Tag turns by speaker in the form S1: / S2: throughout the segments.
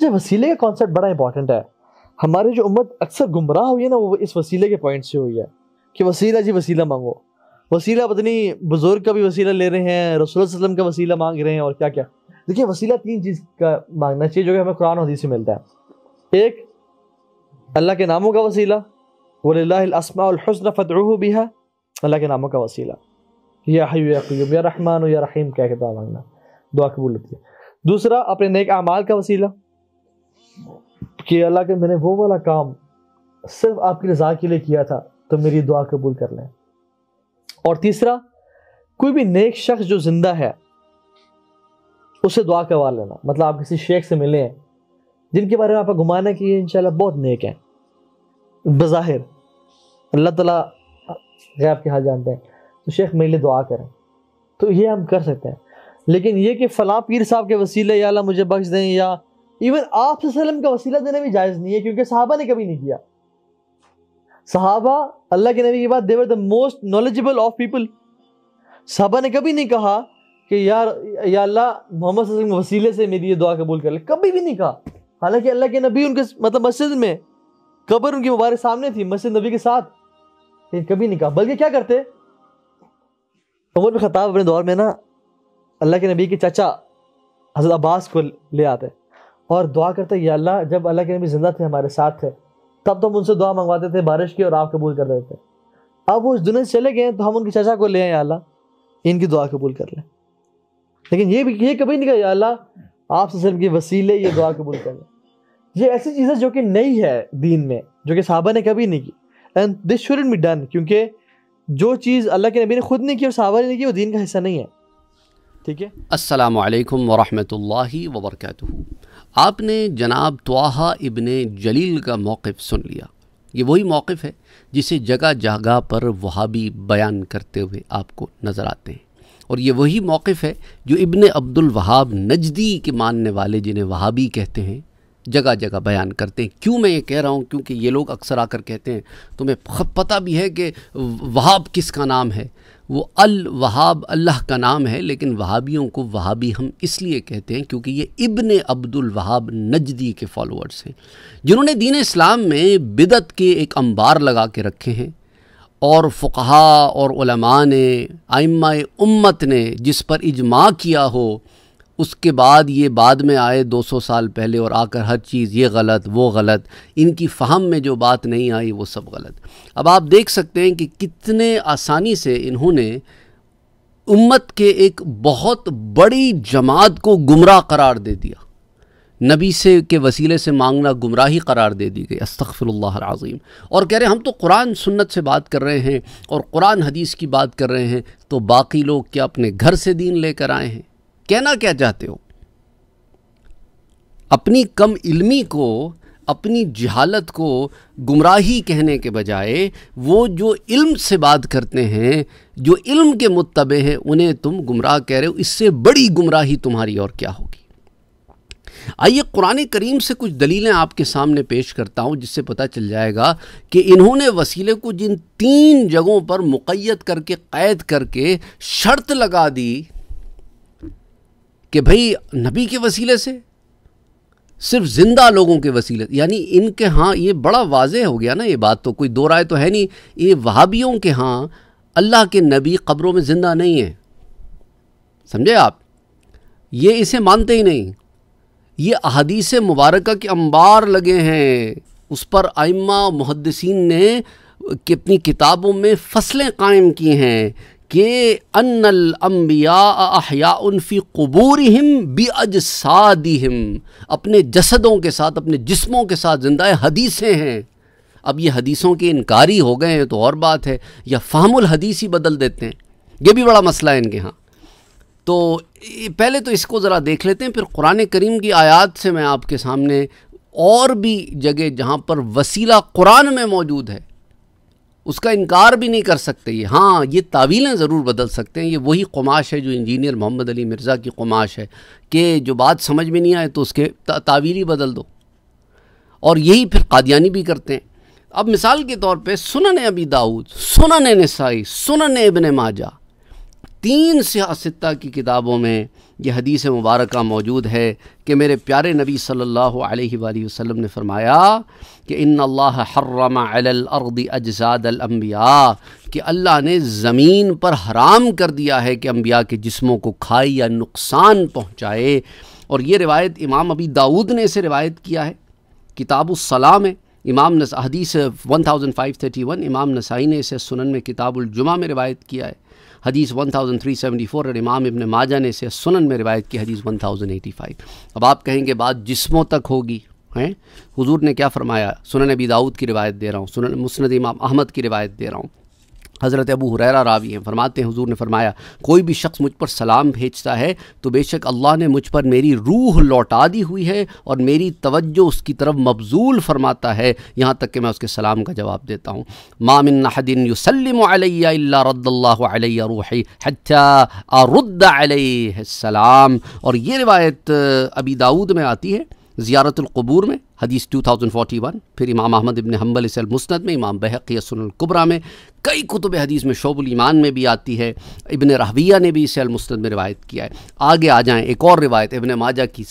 S1: अच्छा वसीले का कॉन्सेप्ट बड़ा इंपॉर्टेंट है हमारी जो उम्मत अक्सर गुमराह हुई है ना वो इस वसीले के पॉइंट से हुई है कि वसीला जी वसीला मांगो वसीला पत्नी बुजुर्ग का भी वसीला ले रहे हैं रसूल वसलम का वसीला मांग रहे हैं और क्या क्या देखिए वसीला तीन चीज़ का मांगना चाहिए जो कि हमें कुरान हदी से मिलता है एक अल्लाह के नामों का वसीला वसमाउलहसन फ़तरू भी है अल्लाह के नामों का वसीला या या रहमान या रहीम क्या के दुआ मांगना दुआ कबूल होती है दूसरा अपने नेक अमाल का वसीला कि अल्लाह के मैंने वो वाला काम सिर्फ आपकी रजा के लिए किया था तो मेरी दुआ कबूल कर लें और तीसरा कोई भी नेक शख्स जो ज़िंदा है उसे दुआ करवा लेना मतलब आप किसी शेख से मिले हैं जिनके बारे में आपका गुमान है कि ये इंशाल्लाह बहुत नेक हैं बज़ाहिर अल्लाह ताला गैब के हाल जानते हैं तो शेख मेरे लिए दुआ करें तो ये हम कर सकते हैं लेकिन ये कि फ़लाँ पीर साहब के वसीले या अल्लाह मुझे बख्श दें या इवन आप का वसीला देना भी जायज़ नहीं है क्योंकि साहबा ने कभी नहीं किया साहबा अल्लाह के नबी के बाद they were the most knowledgeable of people साहबा ने कभी नहीं कहा कि यार या अल्लाह मोहम्मद के वसीले से मेरी ये दुआ कबूल कर ले कभी भी नहीं कहा हालांकि अल्लाह के नबी उनके मतलब मस्जिद में कब्र उनकी मुबारक सामने थी मस्जिद नबी के साथ लेकिन कभी नहीं कहा बल्कि क्या करते उमर खताब अपने दौर में ना अल्लाह के नबी के चाचा हजरत अब्बास को ले आते और दुआ करते या अल्लाह जब अल्लाह के नबी ज़िंदा थे हमारे साथ थे तब तो हम उनसे दुआ मंगवाते थे बारिश की और आप कबूल कर देते थे अब वो इस दुनिया से चले गए तो हम उनकी चाचा को ले आए अल्लाह इनकी दुआ कबूल कर लें लेकिन ये भी ये कभी नहीं कहा अल्लाह आप सिर्फ की वसीले ये दुआ कबूल कर लें ये ऐसी चीज़ें जो कि नई है दीन में जो कि साहबा ने कभी नहीं की and this should be done क्योंकि जो चीज़ अल्लाह के नबी ने खुद नहीं की और साहबा ने नहीं की वो दीन का हिस्सा नहीं है ठीक है
S2: असलकम वरहमल वर्का आपने जनाब तोहा इबन जलील का मौक़ सुन लिया ये वही मौक़ है जिसे जगह जगह पर वहाबी बयान करते हुए आपको नज़र आते हैं और ये वही मौक़ है जो इबन अब्दुल वहाब नजदी के मानने वाले जिन्हें वहाबी कहते हैं जगह जगह बयान करते हैं क्यों मैं ये कह रहा हूँ क्योंकि ये लोग अक्सर आकर कहते हैं तुम्हें पता भी है कि वहाब किसका नाम है वो अल वहाब अल्लाह का नाम है लेकिन वहाबियों को वहाबी हम इसलिए कहते हैं क्योंकि ये इब्ने अब्दुल वहाब नजदी के फॉलोअर्स हैं जिन्होंने दीन इस्लाम में बिदत के एक अंबार लगा के रखे हैं और फ़ुकहा और उलमा ने आइम्मा उम्मत ने जिस पर इजमा किया हो उसके बाद ये बाद में आए 200 साल पहले और आकर हर चीज़ ये गलत वो गलत इनकी फ़हम में जो बात नहीं आई वो सब गलत अब आप देख सकते हैं कि कितने आसानी से इन्होंने उम्मत के एक बहुत बड़ी जमात को गुमराह करार दे दिया नबी से के वसीले से मांगना गुमराही करार दे दी गई अस्तफ़रल्लाज़ीम और कह रहे हैं हम तो कुरान सुन्नत से बात कर रहे हैं और कुरान हदीस की बात कर रहे हैं तो बाकी लोग क्या अपने घर से दीन लेकर आए हैं कहना क्या चाहते हो अपनी कम इल्मी को अपनी जहालत को गुमराही कहने के बजाय वो जो इल्म से बात करते हैं जो इल्म के मुतबे हैं उन्हें तुम गुमराह कह रहे हो इससे बड़ी गुमराही तुम्हारी और क्या होगी आइए कुरान करीम से कुछ दलीलें आपके सामने पेश करता हूँ जिससे पता चल जाएगा कि इन्होंने वसीले को जिन तीन जगहों पर मुकैत करके क़ैद करके शर्त लगा दी कि भाई नबी के वसीले से सिर्फ ज़िंदा लोगों के वसीले यानी इनके हाँ ये बड़ा वाज हो गया ना ये बात तो कोई दो राय तो है नहीं ये वहाबियों के हाँ अल्लाह के नबी कब्रों में ज़िंदा नहीं है समझे आप ये इसे मानते ही नहीं ये अहदीस मुबारक के अंबार लगे हैं उस पर आइमा मुहदसिन ने कि अपनी किताबों में फसलें कायम की हैं कि अनल अम्बिया उनफ़ी कबूर हम बेअजसादी हिम अपने जसदों के साथ अपने जिस्मों के साथ ज़िंदा हदीसें हैं अब ये हदीसों के इनकारी हो गए हैं तो और बात है या फ़ामुल हदीस ही बदल देते हैं ये भी बड़ा मसला है इनके यहाँ तो पहले तो इसको ज़रा देख लेते हैं फिर कुरान करीम की आयात से मैं आपके सामने और भी जगह जहाँ पर वसीला कुरान में मौजूद है उसका इनकार भी नहीं कर सकते ये हाँ ये तावीलें ज़रूर बदल सकते हैं ये वही कुमाश है जो इंजीनियर मोहम्मद अली मिर्ज़ा की कुमाश है कि जो बात समझ में नहीं आए तो उसके तावील ही बदल दो और यही फिर कादियानी भी करते हैं अब मिसाल के तौर पे सुनने अबी दाऊद सुनने नसाई सुनने इबन माजा तीन सियासत्ता की किताबों में यह हदीस मुबारक मौजूद है कि मेरे प्यारे नबी सल्लल्लाहु अलैहि वसल्लम ने फरमाया कि इन अल्लाह अज़ाद अलम्बिया कि अल्लाह ने ज़मीन पर हराम कर दिया है कि अम्बिया के जिस्मों को खाए या नुकसान पहुँचाए और ये रिवायत इमाम अबी दाऊद ने इसे रिवायत किया है किताबुलसलाह है इमाम नस हदीस वन इमाम नसाई ने इसे सुनन में किताबुलजुमा में रिवायत किया है हदीस 1374 और इमाम इबन माजा ने इसे सुनन में रिवायत की हदीस 1085 अब आप कहेंगे बात जिस्मों तक होगी हैं हुजूर ने क्या फरमाया सुनन अबी दाऊद की रिवायत दे रहा हूँ सुनन मुस्ंद इमाम अहमद की रिवायत दे रहा हूँ हज़रत अबू हुरैरा रावी हैं फरमाते हैं हुजूर ने फरमाया कोई भी शख्स मुझ पर सलाम भेजता है तो बेशक अल्लाह ने मुझ पर मेरी रूह लौटा दी हुई है और मेरी तवज्जो उसकी तरफ मबजूल फरमाता है यहाँ तक कि मैं उसके सलाम का जवाब देता हूँ मामिन हदिन युसलम रूही सलाम और ये रिवायत अबी दाऊद में आती है ज़ियारतलकबूर में हदीस 2041 फिर इमाम अहमद इबन हम्बल मुस्नद में इमाम बहक़ियसनकुबरा में कई कुतुब हदीस में शोबुल ईमान में भी आती है इबन रहविया ने भी इसे अलमुस्द में रवायत किया है आगे आ जाएँ एक और रवायत इबन माजा की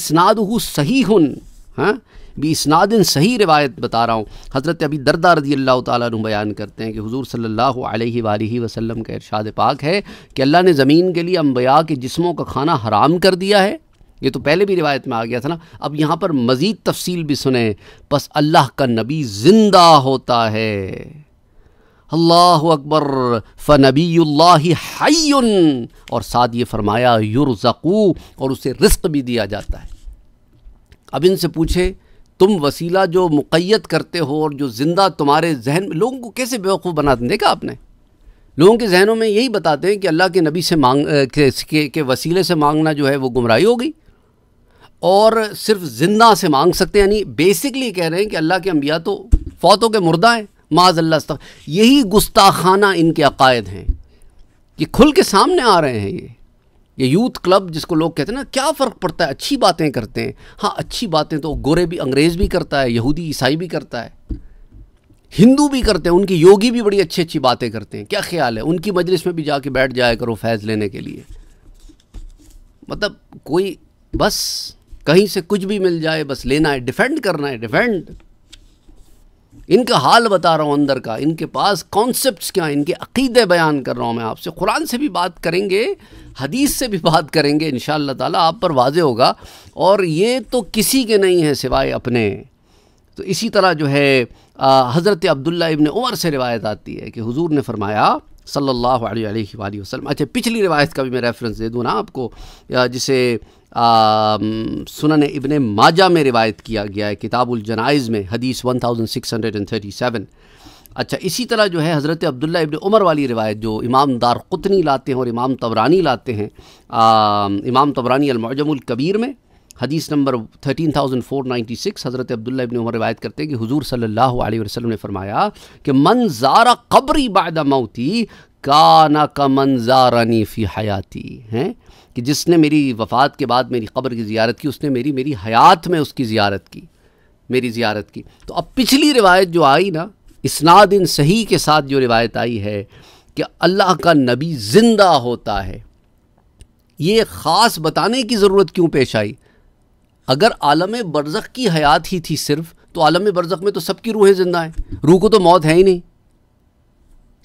S2: इसनाद सही हन हाँ भी इसनादिन सही रवायत बता रहा हूँ हज़रत अभी दरदा रजी अल्लाह तुम बयान करते हैं कि हुजूर सल्ला वसलम का इरशाद पाक है कि अल्लाह ने ज़मीन के लिए अम्बया के जिस्मों का खाना हराम कर दिया है ये तो पहले भी रिवायत में आ गया था ना अब यहाँ पर मज़ीद तफसील भी सुने बस अल्लाह का नबी ज़िंदा होता है अल्लाह अकबर नबी हयन और साथ ये फरमाया युरज़कू और उसे रिस्क भी दिया जाता है अब इनसे पूछे तुम वसीला जो मुक़ैत करते हो और जो ज़िंदा तुम्हारे जहन में लोगों को कैसे बेवकूफ़ बना देखा आपने लोगों के जहनों में यही बताते हैं कि अल्लाह के नबी से मांग के, के, के वसीले से मांगना जो है वो गुमराही हो गई और सिर्फ ज़िंदा से मांग सकते हैं यानी बेसिकली कह रहे हैं कि अल्लाह के अम्बिया तो फौतों के मुर्दा हैं माजल्ला यही गुस्ताखाना इनके अकायद हैं ये खुल के सामने आ रहे हैं ये ये यूथ क्लब जिसको लोग कहते हैं ना क्या फ़र्क पड़ता है अच्छी बातें करते हैं हाँ अच्छी बातें तो गोरे भी अंग्रेज़ भी करता है यहूदी ईसाई भी करता है हिंदू भी करते हैं उनकी योगी भी बड़ी अच्छी अच्छी बातें करते हैं क्या ख्याल है उनकी मजलिस में भी जाके बैठ जाया करो फैज़ लेने के लिए मतलब कोई बस कहीं से कुछ भी मिल जाए बस लेना है डिफेंड करना है डिफेंड इनका हाल बता रहा हूँ अंदर का इनके पास कॉन्सेप्ट क्या हैं इनके अकीदे बयान कर रहा हूँ मैं आपसे कुरान से भी बात करेंगे हदीस से भी बात करेंगे इन ताला आप पर वाजे होगा और ये तो किसी के नहीं है सिवाय अपने तो इसी तरह जो है हज़रत अब्दुल्ला इबन उमर से रिवायत आती है कि हुजूर ने फरमाया सल्लल्लाहु अलैहि वसल्लम अच्छा पिछली रिवायत का भी मैं रेफरेंस दे दूँ ना आपको जिसे सुनन इबन माजा में रिवायत किया गया है किताबुल जनाइज़ में हदीस 1637 अच्छा इसी तरह जो है हज़रत अब्दुल्ला इबन उमर वाली रिवायत जो इमाम दार कुतनी लाते हैं और इमाम तबरानी लाते हैं आ, इमाम तबरानी अलमजमुल कबीर में हदीस नंबर 13496 हज़रत अब्दुल्ला इबन उमर रिवायत करते हैं कि हुजूर सल्लल्लाहु अलैहि वसल्लम ने फरमाया कि मनजारा कब्री बाद मौती ना का मनजारानी फ़ी हयाती हैं कि जिसने मेरी वफ़ात के बाद मेरी ख़बर की ज़ियारत की उसने मेरी मेरी हयात में उसकी ज़ियारत की मेरी ज़ियारत की तो अब पिछली रिवायत जो आई ना इसनाद इन सही के साथ जो रिवायत आई है कि अल्लाह का नबी ज़िंदा होता है ये ख़ास बताने की ज़रूरत क्यों पेश आई अगर आलम बरज़ की हयात ही थी सिर्फ़ तो आलम बरज़ में तो सबकी रूहें ज़िंदा हैं रूह को तो मौत है ही नहीं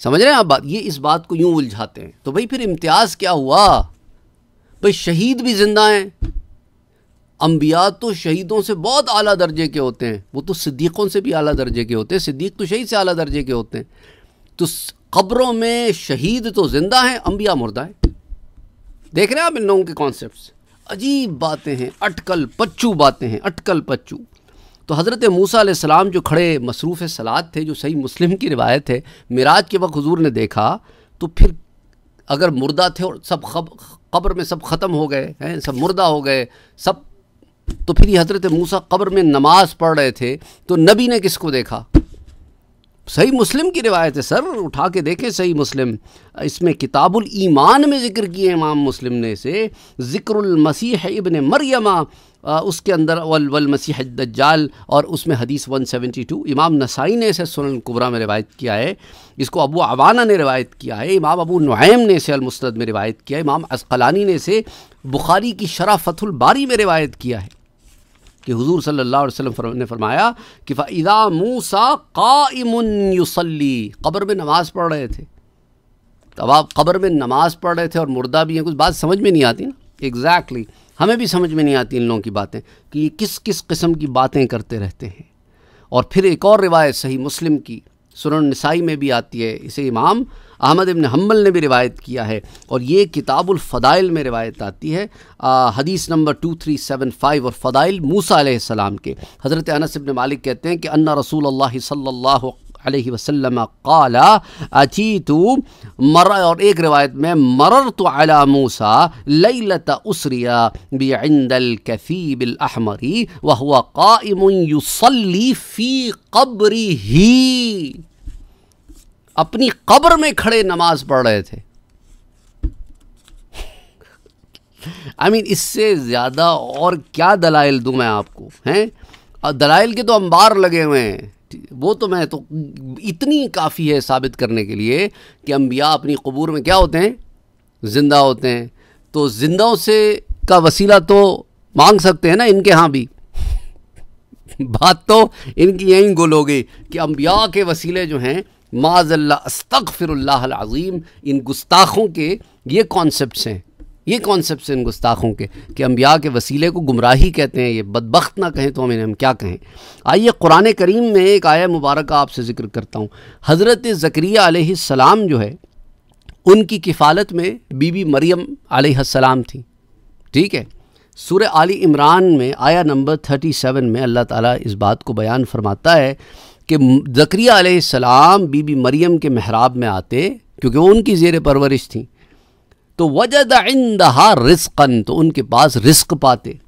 S2: समझ रहे हैं आप बात ये इस बात को यूँ उलझाते हैं तो भाई फिर इम्तियाज़ क्या हुआ भाई शहीद भी जिंदा हैं अम्बिया तो शहीदों से बहुत अली दर्जे के होते हैं वो तो सिद्दीक़ों से भी अला दर्जे के होते हैं सिद्दीक तो शहीद से अली दर्जे के होते हैं तो कब्रों में शहीद तो ज़िंदा हैं अम्बिया मुर्दा है देख रहे हैं आप इन लोगों के कॉन्सेप्ट अजीब बातें हैं अटकल पच्चू बातें हैं अटकल पच्चू तो हज़रत मूसा सलाम जो खड़े मसरूफ़ सलाद थे जो सही मुस्लिम की रिवायत है मिराज के वक्त हजूर ने देखा तो फिर अगर मुर्दा थे और सब खब कब्र में सब ख़त्म हो गए हैं सब मुर्दा हो गए सब तो फिर ये हज़रत मूसा कब्र में नमाज पढ़ रहे थे तो नबी ने किसको देखा सही मुस्लिम की रिवायत है सर उठा के देखें सही मुस्लिम इसमें किताबुल ईमान में ज़िक्र किए इमाम मुस्लिम ने से ज़िक्रमसी इबन मरियमा उसके अंदर वल वल मसीह दज्जाल और उसमें हदीस 172 इमाम नसाई ने इसे सुनल कुबरा में रिवायत किया है इसको अबू अवाना ने रिवायत किया है इमाम अबू नुम ने इसे अलमस्द में रिवायत किया है इमाम असकलानी ने इसे बुखारी की शराफतुल बारी में रिवायत किया है कि हुजूर सल्लल्लाहु अलैहि वसल्लम ने फरमाया कि फ़ाइदा मूसा का युसल्ली कब्र में नमाज़ पढ़ रहे थे तब आप कब्र में नमाज़ पढ़ रहे थे और मुर्दा भी हैं कुछ बात समझ में नहीं आती ना एग्जैक्टली exactly. हमें भी समझ में नहीं आती इन लोगों की बातें कि ये किस किस किस्म की बातें करते रहते हैं और फिर एक और रिवायत सही मुस्लिम की सुरन नसाई में भी आती है इसे इमाम अहमद इबन हम्बल ने भी रिवायत किया है और ये किताबुल फ़दाइल में रिवायत आती है आ, हदीस number two three seven five और फ़दाइल मूसा सलाम के हज़रत अनस इबन मालिक कहते हैं कि अन्ना रसूल अल्लाह सल्लल्लाहु अलैहि वसल्लम काला अची तो मर और एक रिवायत में मरर तो अला मूसा लत उसरिया बिंदल कफ़ीबिल अहमरी वह हुआ कायमसली फ़ी कब्री ही अपनी कब्र में खड़े नमाज पढ़ रहे थे आई I मीन mean, इससे ज़्यादा और क्या दलाइल दूं मैं आपको हैं दलाइल के तो अंबार लगे हुए हैं वो तो मैं तो इतनी काफ़ी है साबित करने के लिए कि अम्बिया अपनी कबूर में क्या होते हैं ज़िंदा होते हैं तो ज़िंदाओं से का वसीला तो मांग सकते हैं ना इनके यहाँ भी बात तो इनकी यहीं गोल हो गई कि अम्बिया के वसीले जो हैं माजल्ला अज़ीम इन गुस्ताखों के ये कॉन्सेप्ट हैं ये कॉन्सेप्ट इन गुस्ताखों के कि अम्बिया के वसीले को गुमराही कहते हैं ये बदबख्त ना कहें तो हम इन्हें हम क्या कहें आइए कुरान करीम में एक आया मुबारक आपसे ज़िक्र करता हूँ हज़रत ज़क्रिया सलाम जो है उनकी किफ़ालत में बीबी मरियम आलाम थी ठीक है सूर आली इमरान में आया नंबर थर्टी सेवन में अल्लाह ताला इस बात को बयान फरमाता है कि ज़क्रिया सलाम बीबी मरियम के महराब में आते क्योंकि वो उनकी जेर परवरिश थी तो वजद इंदहा रिस्कन तो उनके पास रिस्क पाते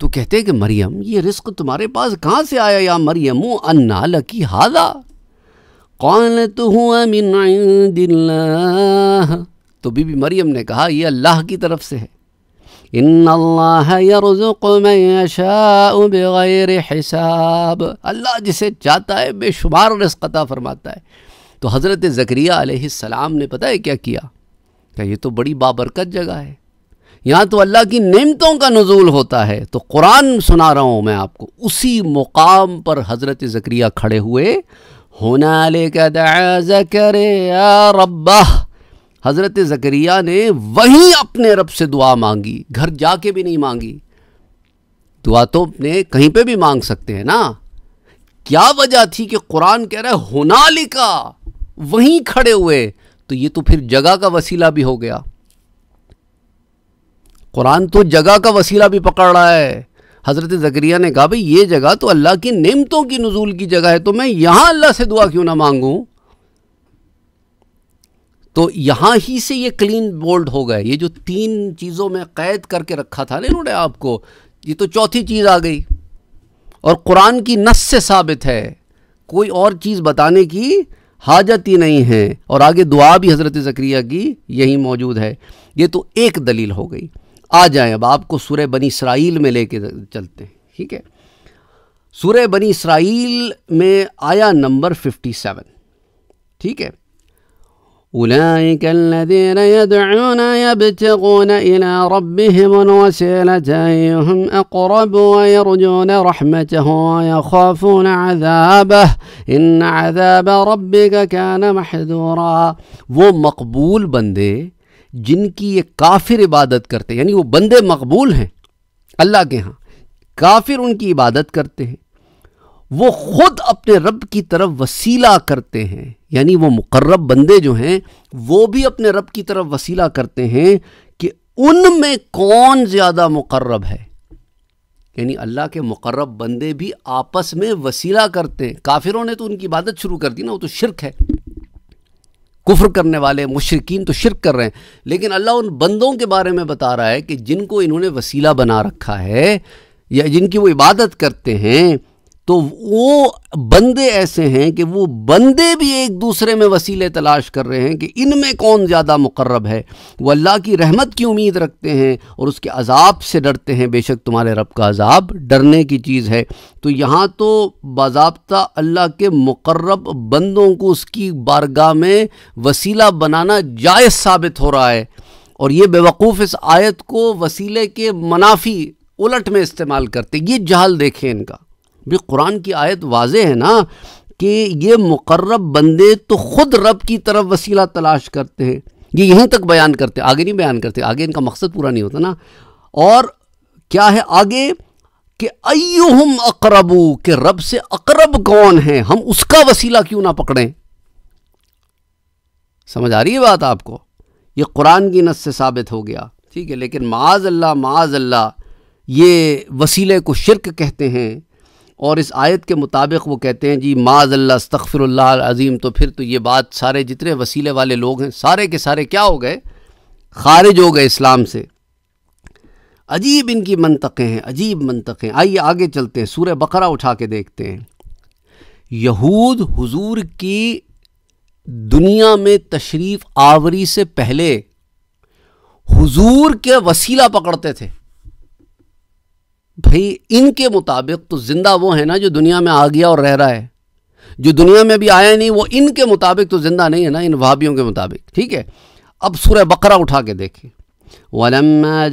S2: तो कहते हैं कि मरियम ये रिस्क तुम्हारे पास कहाँ से आया या मरियम अन्ना लकी हादा कौन तो हुआ तो बीबी मरियम ने कहा ये अल्लाह की तरफ से है हिसाब अल्लाह जिसे चाहता है बेशुमार रिस्क अता फरमाता है तो हज़रत ज़करिया सलाम ने पता है क्या किया क्या ये तो बड़ी बाबरकत जगह है यहाँ तो अल्लाह की नेमतों का नजूल होता है तो कुरान सुना रहा हूँ मैं आपको उसी मुकाम पर हज़रत ज़क्रिया खड़े हुए होना रब्बा हज़रत ज़क्रिया ने वहीं अपने रब से दुआ मांगी घर जाके भी नहीं मांगी दुआ तो अपने कहीं पे भी मांग सकते हैं ना क्या वजह थी कि कुरान कह रहा है होना लिखा वहीं खड़े हुए तो ये तो फिर जगह का वसीला भी हो गया कुरान तो जगह का वसीला भी पकड़ रहा है हज़रत ज़करिया ने कहा भाई ये जगह तो अल्लाह की नेमतों की नज़ूल की जगह है तो मैं यहाँ अल्लाह से दुआ क्यों ना मांगूँ तो यहाँ ही से ये क्लीन बोल्ड हो गए ये जो तीन चीज़ों में कैद करके रखा था ना इन्होंने आपको ये तो चौथी चीज़ आ गई और कुरान की नस से साबित है कोई और चीज़ बताने की हाजत ही नहीं है और आगे दुआ भी हज़रत ज़क्रिया की यही मौजूद है ये तो एक दलील हो गई आ जाए अब आपको सूर्य बनी इसराइल में लेके चलते हैं ठीक है सूर्य बनी इसराइल में आया नंबर 57 ठीक है أولئك الذين يدعون يبتغون إلى ربهم الوسيلة أيهم أقرب ويرجون رحمته ويخافون عذابه إن عذاب ربك كان محذورا وہ مقبول بندے جن کی یہ کافر عبادت کرتے یعنی وہ بندے مقبول ہیں اللہ کے ہاں کافر ان کی عبادت کرتے ہیں वो खुद अपने रब की तरफ वसीला करते हैं यानी वो मुकर्रब बंदे जो हैं वो भी अपने रब की तरफ वसीला करते हैं कि उनमें कौन ज़्यादा मुकर्रब है यानी अल्लाह के मुकर्रब बंदे भी आपस में वसीला करते हैं काफिरों ने तो उनकी इबादत शुरू कर दी ना वो तो शिरक है कुफ्र करने वाले मुशरकिन तो शिरक कर रहे हैं लेकिन अल्लाह उन बंदों के बारे में बता रहा है कि जिनको इन्होंने वसीला बना रखा है या जिनकी वो इबादत करते हैं तो वो बंदे ऐसे हैं कि वो बंदे भी एक दूसरे में वसीले तलाश कर रहे हैं कि इनमें कौन ज़्यादा मुकर्रब है वो अल्लाह की रहमत की उम्मीद रखते हैं और उसके अजाब से डरते हैं बेशक तुम्हारे रब का अजाब डरने की चीज़ है तो यहाँ तो बाबा अल्लाह के मुकर्रब बंदों को उसकी बारगाह में वसीला बनाना जायज़ साबित हो रहा है और ये बेवकूफ़ इस आयत को वसीले के मुनाफी उलट में इस्तेमाल करते ये जाल देखें इनका भी कुरान की आयत वाज है ना कि ये मुकर्रब बंदे तो ख़ुद रब की तरफ वसीला तलाश करते हैं ये यहीं तक बयान करते आगे नहीं बयान करते आगे इनका मकसद पूरा नहीं होता ना और क्या है आगे कि अयुहम अकरबू के रब से अकरब कौन है हम उसका वसीला क्यों ना पकड़ें समझ आ रही है बात आपको ये कुरान की नस से साबित हो गया ठीक है लेकिन माज अल्लाह माज अल्लाह ये वसीले को शिरक कहते हैं और इस आयत के मुताबिक वो कहते हैं जी माज़ल्ला अस्तफ़िरल्ला अज़ीम तो फिर तो ये बात सारे जितने वसीले वाले लोग हैं सारे के सारे क्या हो गए खारिज हो गए इस्लाम से अजीब इनकी मनतकें हैं अजीब मनतकें आइए आगे चलते हैं सूर्य बकरा उठा के देखते हैं यहूद हुजूर की दुनिया में तशरीफ़ आवरी से पहले हुजूर के वसीला पकड़ते थे भाई इनके मुताबिक तो ज़िंदा वो है ना जो दुनिया में आ गया और रह रहा है जो दुनिया में भी आया नहीं वो इनके मुताबिक तो ज़िंदा नहीं है ना इन भाभीियों के मुताबिक ठीक है अब सुरह बकरा उठा के देखे ولما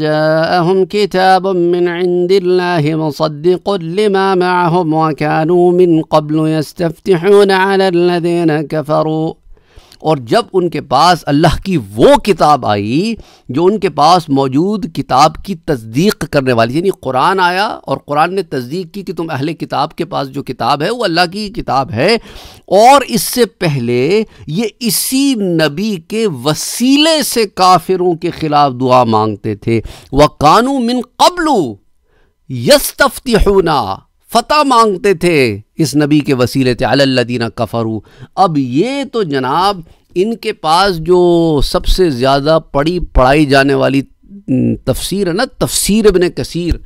S2: और जब उनके पास अल्लाह की वो किताब आई जो उनके पास मौजूद किताब की तस्दीक करने वाली यानी कुरान आया और कुरान ने तस्दीक की कि तुम अहले किताब के पास जो किताब है वो अल्लाह की किताब है और इससे पहले ये इसी नबी के वसीले से काफिरों के ख़िलाफ़ दुआ मांगते थे व कानू मिन कबलू होना फतेह मांगते थे इस नबी के वसीले थे अल्लादीना कफरू अब ये तो जनाब इनके पास जो सबसे ज़्यादा पढ़ी पढ़ाई जाने वाली तफसीर है ना तफसीर इबन कसीर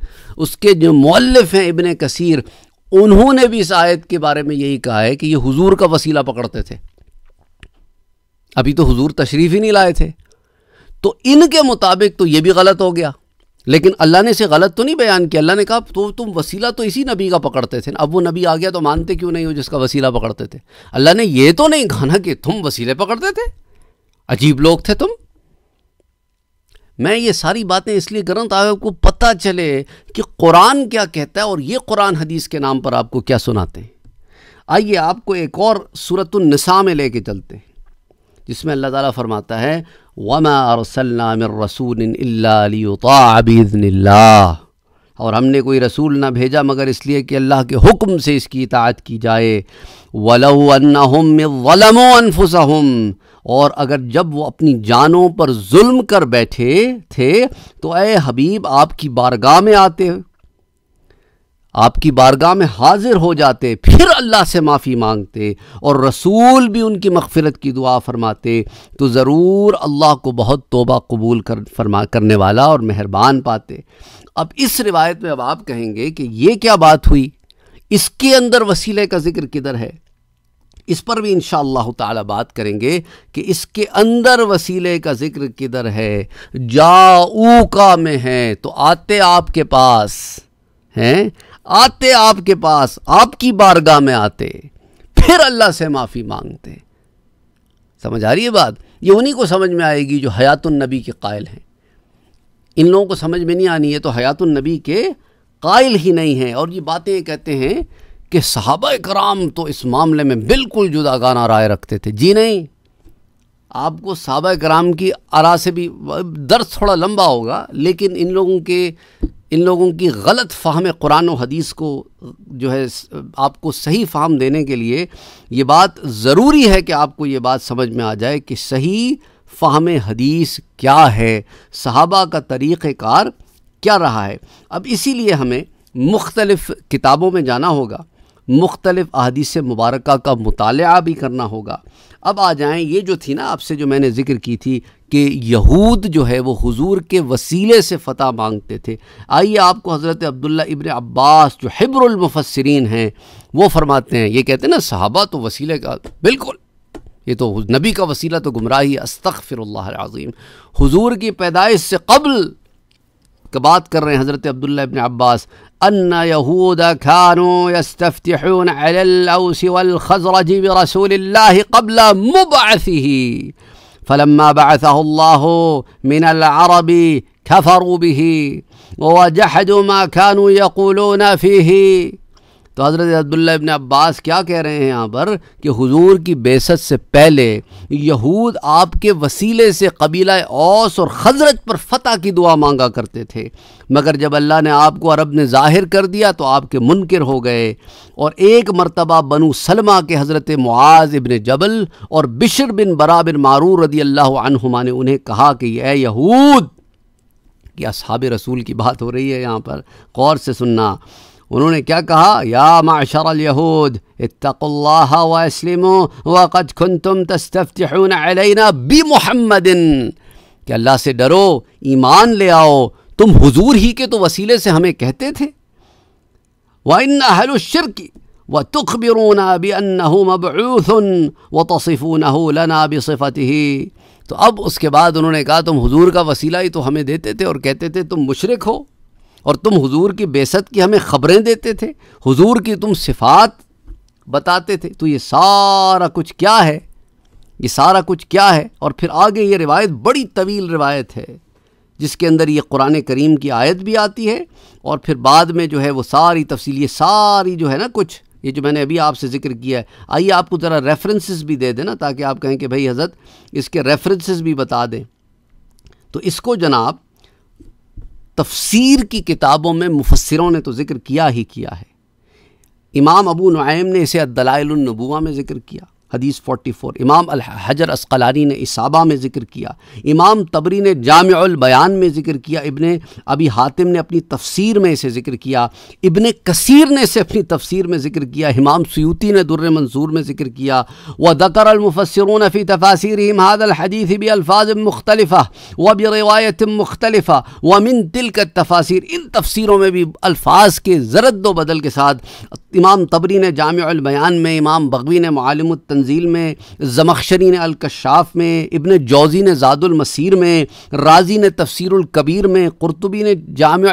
S2: उसके जो मौलफ़ हैं इबन कसीर उन्होंने भी इस आयत के बारे में यही कहा है कि ये हुजूर का वसीला पकड़ते थे अभी तो हुजूर तशरीफ़ ही नहीं लाए थे तो इनके मुताबिक तो ये भी गलत हो गया लेकिन अल्लाह ने इसे गलत तो नहीं बयान किया अल्लाह ने कहा तो तुम वसीला तो इसी नबी का पकड़ते थे ना अब वो नबी आ गया तो मानते क्यों नहीं हो जिसका वसीला पकड़ते थे अल्लाह ने ये तो नहीं कहा ना कि तुम वसीले पकड़ते थे अजीब लोग थे तुम मैं ये सारी बातें इसलिए करूँ ताकि आपको पता चले कि कुरान क्या कहता है और ये कुरान हदीस के नाम पर आपको क्या सुनाते हैं आइए आपको एक और सूरत निसा में लेके चलते हैं जिसमें अल्लाह ताला फरमाता है वमा रसोल्ला और हमने कोई रसूल ना भेजा मगर इसलिए कि अल्लाह के हुक्म से इसकी इतात की जाए वलमफ़ुसहम और अगर जब वो अपनी जानों पर जुल्म कर बैठे थे तो ए हबीब आपकी बारगाह में आते आपकी बारगाह में हाजिर हो जाते फिर अल्लाह से माफ़ी मांगते और रसूल भी उनकी मगफिरत की दुआ फरमाते तो ज़रूर अल्लाह को बहुत तोबा कबूल कर फरमा करने वाला और मेहरबान पाते अब इस रिवायत में अब आप कहेंगे कि ये क्या बात हुई इसके अंदर वसीले का ज़िक्र किधर है इस पर भी इन ताला बात करेंगे कि इसके अंदर वसीले का ज़िक्र किधर है जाऊका में है तो आते आपके पास हैं आते आपके पास आपकी बारगाह में आते फिर अल्लाह से माफ़ी मांगते समझ आ रही है बात ये उन्हीं को समझ में आएगी जो हयातुलनबी के कायल हैं इन लोगों को समझ में नहीं आनी है तो हयातुलनबी के कायल ही नहीं है और ये बातें कहते हैं कि सहाबा कराम तो इस मामले में बिल्कुल जुदा गाना राय रखते थे जी नहीं आपको सहाबा कराम की आरा से भी दर्द थोड़ा लंबा होगा लेकिन इन लोगों के इन लोगों की गलत फ़ाहम कुरान और हदीस को जो है आपको सही फ़ाहम देने के लिए ये बात ज़रूरी है कि आपको ये बात समझ में आ जाए कि सही फ़ाहम हदीस क्या है सहाबा का तरीक़ार क्या रहा है अब इसीलिए हमें मुख्तलफ़ किताबों में जाना होगा मुख्तलिफ़ अदीस मुबारक का मताल भी करना होगा अब आ जाए ये जो थी ना आपसे जो मैंने ज़िक्र की थी कि यहूद जो है वो हुजूर के वसीले से फ़तह मांगते थे आइए आपको हज़रत अब्दुल्ला इबन अब्बास जो हिब्रमफसरीन हैं वो फरमाते हैं ये कहते हैं ना सहाबा तो वसीले का बिल्कुल ये तो नबी का वसीला तो गुमराही आज़ीम हजूर की पैदाइश से कबल بات کر رہے ہیں حضرت عبداللہ ابن عباس ان یہود کانو یستفتحون علی الاوس والخزرج برسول اللہ قبل مبعثه فلما بعثه الله من العرب كفروا به وجحدوا ما كانوا يقولون فيه तो हज़रत अब्दुल्ला इबन अब्बास क्या कह रहे हैं यहाँ पर कि हुजूर की बेसत से पहले यहूद आपके वसीले से कबीला ओस और खजरत पर फतह की दुआ मांगा करते थे मगर जब अल्लाह ने आपको अरब ने ज़ाहिर कर दिया तो आपके मुनकर हो गए और एक मरतबा बनु सलमा के हज़रत मुआज़ इबन जबल और बिशर बिन बरा बिन मारूर रदी अल्लाहुमा ने उन्हें कहा कि ए यहूद कि अब रसूल की बात हो रही है यहाँ पर गौर से सुनना उन्होंने क्या कहा या माशर यहूद इतकुल्लाह वसलिमो वक़द खुन तुम तस्तफ़्तून अलना बी मोहम्मदिन कि अल्लाह से डरो ईमान ले आओ तुम हुजूर ही के तो वसीले से हमें कहते थे वन अहलुशर की व तुखबिरून बी अबूसन व तसिफ़ून लना बफ़ती तो अब उसके बाद उन्होंने कहा तुम हुजूर का वसीला ही तो हमें देते थे और कहते थे तुम मुशरक हो और तुम हुजूर की बेसत की हमें ख़बरें देते थे हुजूर की तुम सिफात बताते थे तो ये सारा कुछ क्या है ये सारा कुछ क्या है और फिर आगे ये रिवायत बड़ी तवील रिवायत है जिसके अंदर ये कुरान करीम की आयत भी आती है और फिर बाद में जो है वो सारी तफसील ये सारी जो है ना कुछ ये जो मैंने अभी आपसे जिक्र किया है आइए आपको ज़रा रेफरेंसेस भी दे देना ताकि आप कहें कि भाई हज़रत इसके रेफरेंसेस भी बता दें तो इसको जनाब तफसीर की किताबों में मुफसरों ने तो ज़िक्र किया ही किया है इमाम अबू नईम ने इसे दलाइलनबुआ में ज़िक्र किया हदीस 44 इमाम हजर असकलानी ने इसाबा में ज़िक्र किया इमाम तबरी ने जामल बयान में ज़िक्र किया इबन अबी हातिम ने अपनी तफसीर में इसे ज़िक्र किया इबन कसीर ने इसे अपनी तफसीर में ज़िक्र किया इमाम सयूती ने दुर मंजूर में ज़िक्र किया व दकर अलमफसरून फ़ी तफासिर हदीस भी अल्फाज मुख्तलफ़ा व भी रवायत मुख्तलफ़ा व मिन दिल का तफासिर इन तफसीरों में भी अल्फाज के जरद बदल के साथ इमाम तबरी ने जाम बयान में इमाम बगवी ने मालम तंजील में जमखशरी ने अलकशाफ में इबन जौज़ी ने जादुलमसीर में राजी ने तफसरकबीर में कुरतबी ने जाम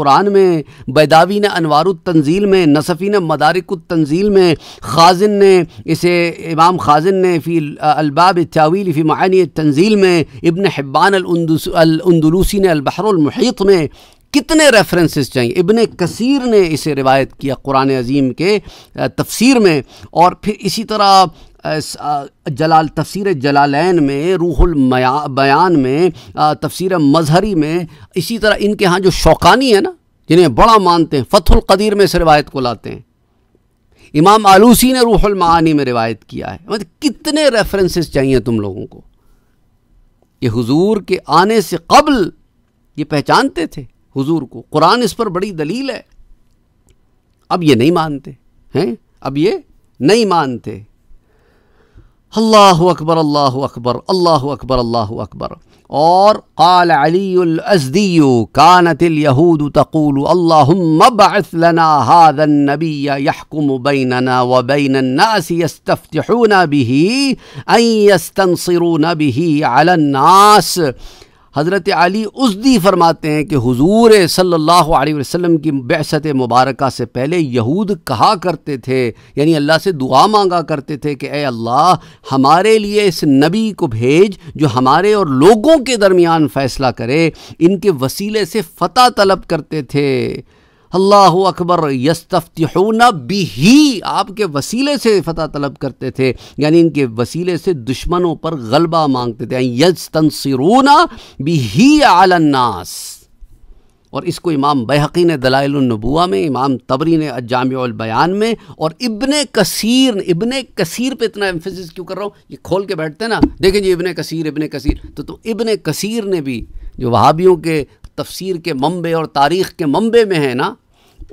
S2: क़ुरान में बैदावी ने अनवार तंजील में नसफ़ी ने मदारक तंजील में खाजिन ने इसे इमाम खाजिन ने फ़ी अलबाब तावील फ़ी मायन तंजील में इबन हब्बान अलंदलूसी ने अलबहरमहीत में कितने रेफरेंसेस चाहिए इबन कसीर ने इसे रिवायत किया कुरान अजीम के तफसीर में और फिर इसी तरह जलाल तफसर जलालैन में रूहुल बयान में तफसीर मजहरी में इसी तरह इनके यहाँ जो शौकानी है ना जिन्हें बड़ा मानते हैं फ़तुल कदीर में इस रिवायत को लाते हैं इमाम आलूसी ने रूहुल मानी में रिवायत किया है मतलब कितने रेफरेंसेस चाहिए तुम लोगों को ये हुजूर के आने से कबल ये पहचानते थे हुजूर को कुरान इस पर बड़ी दलील है अब ये नहीं मानते हैं अब ये नहीं मानते अल्लाह अकबर अल्लाह अकबर अल्लाह अकबर अल्लाह अकबर और काल अलीसदी कानतिल यहूद तकूल अल्लाबलना हादन नबिया यहकुम बैनना व बैनन्नासफ़तून बिही अयस्तनसरून बिही अलन्नास हज़रत अली उज़दी फरमाते हैं कि हुजूर सल्लल्लाहु अलैहि वसल्लम की बहसत मुबारक से पहले यहूद कहा करते थे यानी अल्लाह से दुआ मांगा करते थे कि ए अल्लाह हमारे लिए इस नबी को भेज जो हमारे और लोगों के दरमियान फ़ैसला करे इनके वसीले से फ़तः तलब करते थे अल्लाह अकबर यस्तफ़तून बिही आपके वसीले से फ़तह तलब करते थे यानी इनके वसीले से दुश्मनों पर गलबा मांगते थे यज तनसरूना बिही आलन्नास और इसको इमाम बहकी ने दलाइलनबुआ में इमाम तबरी ने बयान में और इबन कसीर इब्न कसीर पे इतना एम्फोसिस क्यों कर रहा हूँ ये खोल के बैठते ना देखें जी इबन कसीर इबन कसीर तो, तो इब्ने कसीर ने भी जो वहाबियों के तफसीर के मंबे और तारीख़ के मंबे में है ना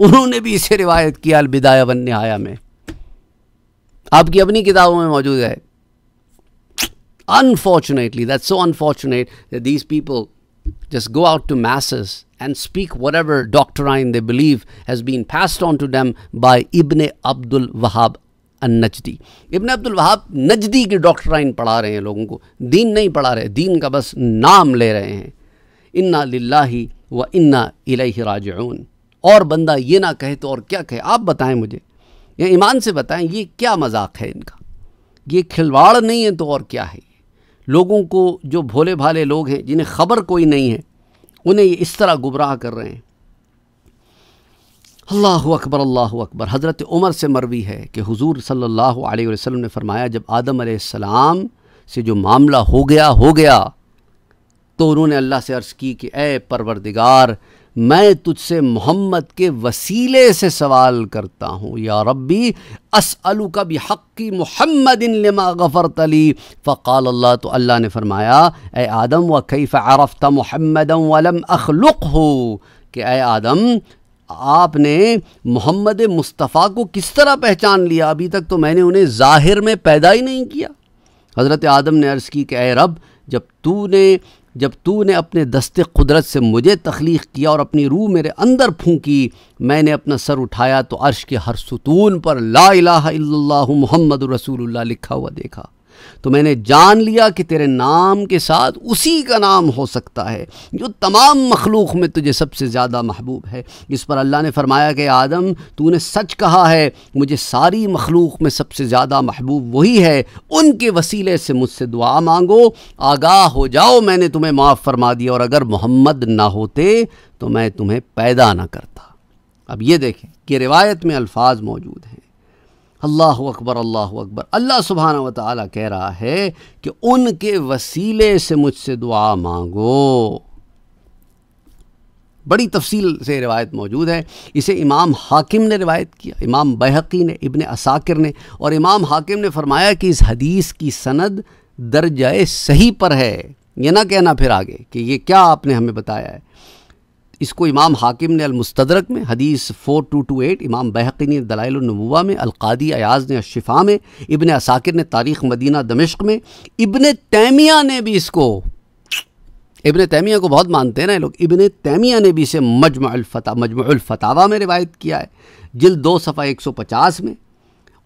S2: उन्होंने भी इसे रिवायत किया अलबिदाया वन नहाया में आपकी अपनी किताबों में मौजूद है unfortunately that's so unfortunate that these people just go out to masses and speak whatever doctrine they believe has been passed on to them by ibn abdul wahab नजदी इबन अब्दुल वहाब नजदी की डॉक्ट्राइन पढ़ा रहे हैं लोगों को दीन नहीं पढ़ा रहे दीन का बस नाम ले रहे हैं इन्ना लाही व इन्ना इलाही राजून और बंदा ये ना कहे तो और क्या कहे आप बताएं मुझे या ईमान से बताएं ये क्या मजाक है इनका ये खिलवाड़ नहीं है तो और क्या है लोगों को जो भोले भाले लोग हैं जिन्हें खबर कोई नहीं है उन्हें ये इस तरह गुमराह कर रहे हैं अल्लाह अकबर अल्लाह अकबर हज़रत उमर से मरवी है कि हुजूर सल्लल्लाहु अलैहि वसल्लम ने फरमाया जब आदम अलैहिस्सलाम से जो मामला हो गया हो गया तो उन्होंने अल्लाह से अर्ज़ की कि ए परवरदिगार मैं तुझसे मोहम्मद के वसीले से सवाल करता हूँ या रब्बी असअलु का भी हक्की मोहम्मद लिमा गफ़र तली फ़क़ाल अल्लाह तो अल्लाह ने फरमाया ए आदम व कैफ़ आरफ़ता मोहम्मद वलम अखलुक हो कि ए आदम आपने मोहम्मद मुस्तफ़ा को किस तरह पहचान लिया अभी तक तो मैंने उन्हें ज़ाहिर में पैदा ही नहीं किया हज़रत आदम ने अर्ज़ की कि ए रब जब ने जब तू ने अपने दस्ते कुदरत से मुझे तख्लीक किया और अपनी रूह मेरे अंदर फूंकी मैंने अपना सर उठाया तो अर्श के हर सुतून पर ला इलाहा इल्लल्लाहु मोहम्मद रसूलुल्लाह लिखा हुआ देखा तो मैंने जान लिया कि तेरे नाम के साथ उसी का नाम हो सकता है जो तमाम मखलूक में तुझे सबसे ज़्यादा महबूब है इस पर अल्लाह ने फरमाया कि आदम तूने सच कहा है मुझे सारी मखलूक में सबसे ज़्यादा महबूब वही है उनके वसीले से मुझसे दुआ मांगो आगाह हो जाओ मैंने तुम्हें माफ़ फरमा दिया और अगर मोहम्मद ना होते तो मैं तुम्हें पैदा ना करता अब ये देखें कि रिवायत में अल्फाज मौजूद हैं अल्लाह अकबर अल्लाह अकबर अल्लाह सुबहाना व ताली कह रहा है कि उनके वसीले से मुझसे दुआ मांगो बड़ी तफसील से रिवायत मौजूद है इसे इमाम हाकिम ने रिवायत किया इमाम बहकी ने इबन असाकिर ने और इमाम हाकिम ने फरमाया कि इस हदीस की सनद दर्ज सही पर है यह ना कहना फिर आगे कि ये क्या आपने हमें बताया है इसको इमाम हाकिम ने अलमस्तरक में हदीस फ़ोर टू टू एट इमाम बहकी ने में अलकादी अयाज ने अशफ़ा में इबन असाकिर ने तारीख़ मदीना दमिश्क में इबन तैमिया ने भी इसको इबन तैमिया को बहुत मानते हैं ना लोग इबन तैमिया ने भी इसे मजमफ़ता मजमफ़तावा में रिवायत किया है जिल दो सफ़ा एक सौ पचास में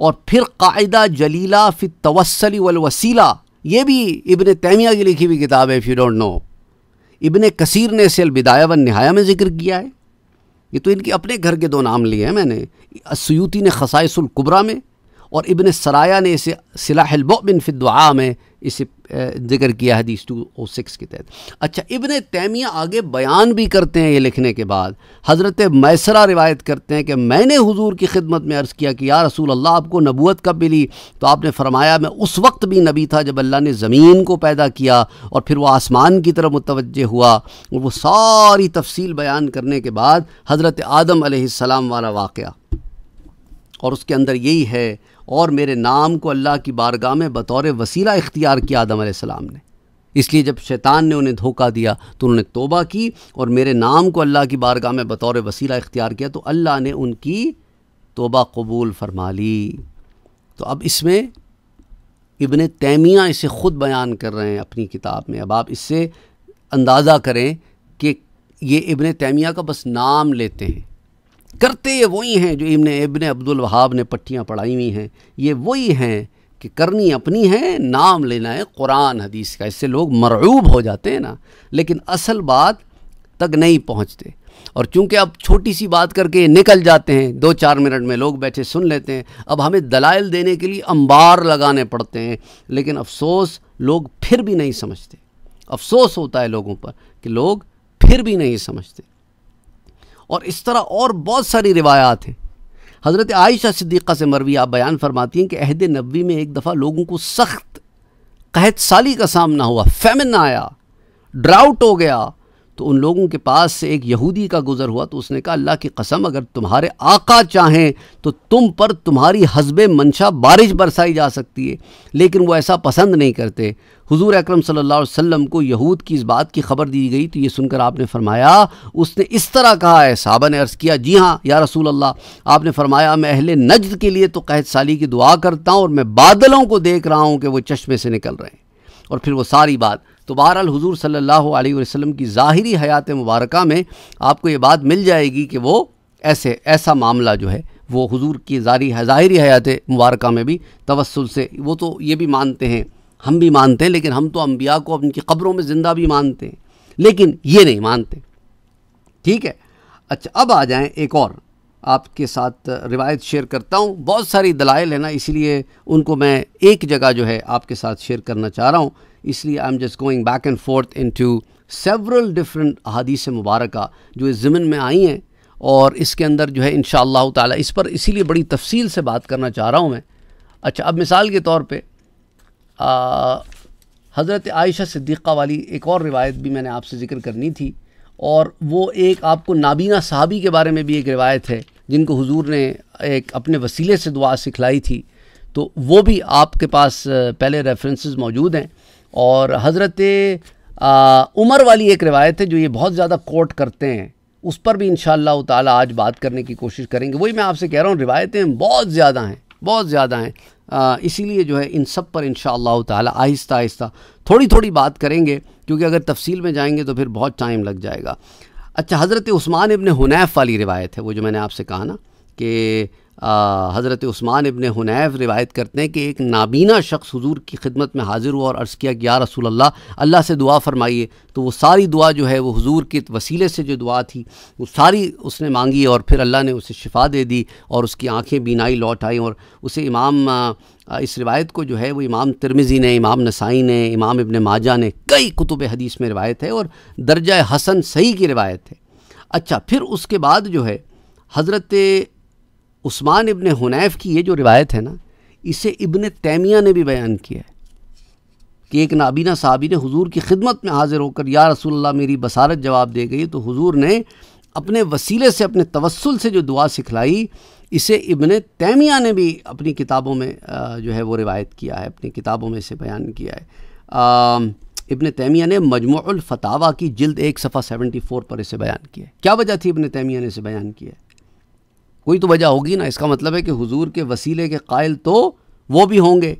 S2: और फिर कायदा जलीला फिर तवसली वलवसीला ये भी इबन तैमिया की लिखी हुई किताब है if you don't know Ibn Kathir ने इसे अलविदाया व नहाया में जिक्र किया है ये तो इनके अपने घर के दो नाम लिए हैं मैंने असयूती ने खसाइसुलकुबरा में और इबन सराया ने इसे सिलाहलबिन फिदुआ में इसे जिक्र किया हदीस टू ओ सिक्स के तहत अच्छा इबन तैमिया आगे बयान भी करते हैं ये लिखने के बाद हज़रत मैसरा रिवायत करते हैं कि मैंने हुजूर की खिदमत में अर्ज़ किया कि या रसूल अल्लाह आपको नबूत कब मिली तो आपने फरमाया मैं उस वक्त भी नबी था जब अल्लाह ने ज़मीन को पैदा किया और फिर वह आसमान की तरफ मुतवजह हुआ और वो सारी तफसील बयान करने के बाद हज़रत आदम वाला वाक़ और उसके अंदर यही है और मेरे नाम को अल्लाह की बारगाह में बतौर वसीला इख्तियार किया आदम सलाम ने इसलिए जब शैतान ने उन्हें धोखा दिया तो उन्होंने तोबा की और मेरे नाम को अल्लाह की बारगाह में बतौर वसीला इख्तियार किया तो अल्लाह ने उनकी तोबा कबूल फरमा ली तो अब इसमें इबन तैमिया इसे ख़ुद बयान कर रहे हैं अपनी किताब में अब आप इससे अंदाज़ा करें कि ये इबन तैमिया का बस नाम लेते हैं करते ये वही हैं जो इमन इबन अब्दुल वहाब ने पट्टियाँ पढ़ाई हुई हैं ये वही हैं कि करनी अपनी है नाम लेना है कुरान हदीस का इससे लोग मरूब हो जाते हैं ना लेकिन असल बात तक नहीं पहुँचते और चूंकि अब छोटी सी बात करके निकल जाते हैं दो चार मिनट में लोग बैठे सुन लेते हैं अब हमें दलाइल देने के लिए अंबार लगाने पड़ते हैं लेकिन अफसोस लोग फिर भी नहीं समझते अफसोस होता है लोगों पर कि लोग फिर भी नहीं समझते और इस तरह और बहुत सारी रिवायात हैं हज़रत आयशा सिद्दीक़ा से मरवी आप बयान फरमाती हैं कि अहद नबी में एक दफ़ा लोगों को सख्त कहत साली का सामना हुआ फैमिन आया ड्राउट हो गया तो उन लोगों के पास से एक यहूदी का गुज़र हुआ तो उसने कहा अल्लाह की कसम अगर तुम्हारे आका चाहें तो तुम पर तुम्हारी हजब मंशा बारिश बरसाई जा सकती है लेकिन वो ऐसा पसंद नहीं करते हुजूर अकरम सल्लल्लाहु अलैहि वसल्लम को यहूद की इस बात की खबर दी गई तो ये सुनकर आपने फरमाया उसने इस तरह कहा है साहबा ने अर्ज़ किया जी हाँ या रसूल अल्लाह आपने फरमाया मैं अहले नजद के लिए तो कहत साली की दुआ करता हूँ और मैं बादलों को देख रहा हूँ कि वो चश्मे से निकल रहे हैं और फिर वो सारी बात तो बहरहाल हज़ूर सल्ला अलैहि की ज़ाहरी हयात मुबारक में आपको ये बात मिल जाएगी कि वो ऐसे ऐसा मामला जो है वो हज़ूर की जारी ज़ाहरी हयात मुबारक में भी तवसल से वो तो ये भी मानते हैं हम भी मानते हैं लेकिन हम तो अम्बिया को उनकी क़ब्रों में ज़िंदा भी मानते हैं लेकिन ये नहीं मानते ठीक है अच्छा अब आ जाएँ एक और आपके साथ रिवायत शेयर करता हूँ बहुत सारी दलाइल है ना इसलिए उनको मैं एक जगह जो है आपके साथ शेयर करना चाह रहा हूँ इसलिए I am just going back and forth into several different अहादीस मुबारक जो इस ज़मन में आई हैं और इसके अंदर जो है इन शह इस पर इसीलिए बड़ी तफसील से बात करना चाह रहा हूँ मैं अच्छा अब मिसाल के तौर पर हज़रत आयशा सिद्दीक़ा वाली एक और रिवायत भी मैंने आपसे ज़िक्र करनी थी और वो एक आपको नाबीना साहबी के बारे में भी एक रिवायत है जिनको हुजूर ने एक अपने वसीले से दुआ सिखलाई थी तो वो भी आपके पास पहले रेफरेंसेस मौजूद हैं और हज़रत उमर वाली एक रिवायत है जो ये बहुत ज़्यादा कोट करते हैं उस पर भी इन ताला आज बात करने की कोशिश करेंगे वही मैं आपसे कह रहा हूँ रिवायतें बहुत ज़्यादा हैं बहुत ज़्यादा हैं इसीलिए जो है इन सब पर इन ताला आहिस्ता आहिस्ता थोड़ी थोड़ी बात करेंगे क्योंकि अगर तफसील में जाएंगे तो फिर बहुत टाइम लग जाएगा अच्छा हज़रत उस्मान इबन हुनैफ वाली रिवायत है वो जो मैंने आपसे कहा ना कि हज़रत उस्मान इबन हुनैफ रिवायत करते हैं कि एक नाबीना शख्स हज़ूर की खिदमत में हाज़िर हुआ और अर्ज़ किया कि या रसूल अल्लाह अल्लाह से दुआ फरमाइए तो वो सारी दुआ जो है वो हज़ूर के वसीले से जो दुआ थी वो सारी उसने मांगी और फिर अल्लाह ने उसे शिफा दे दी और उसकी आँखें बीनाई लौट आई और उसे इमाम इस रिवायत को जो है वो इमाम तिरमिज़ी ने इमाम नसाई ने इमाम इबन माजा ने कई कुतुब हदीस में रिवायत है और दर्जा हसन सही की रिवायत है अच्छा फिर उसके बाद जो है हज़रत उस्मान इबन हुनैफ की ये जो रिवायत है ना इसे इबन तैमिया ने भी बयान किया है कि एक नाबीना साहबी ने हुजूर की खिदमत में हाज़िर होकर या रसूल्ला मेरी बसारत जवाब दे गई तो हुजूर ने अपने वसीले से अपने तवसल से जो दुआ सिखलाई इसे इबन तैमिया ने भी अपनी किताबों में जो है वो रिवायत किया है अपनी किताबों में इसे बयान किया है इबन तैमिया ने मजमूल की जल्द एक सफ़ा सेवेंटी फ़ोर पर इसे बयान किया है क्या वजह थी इबन तैमिया ने इसे बयान किया है कोई तो वजह होगी ना इसका मतलब है कि हुजूर के वसीले के कायल तो वो भी होंगे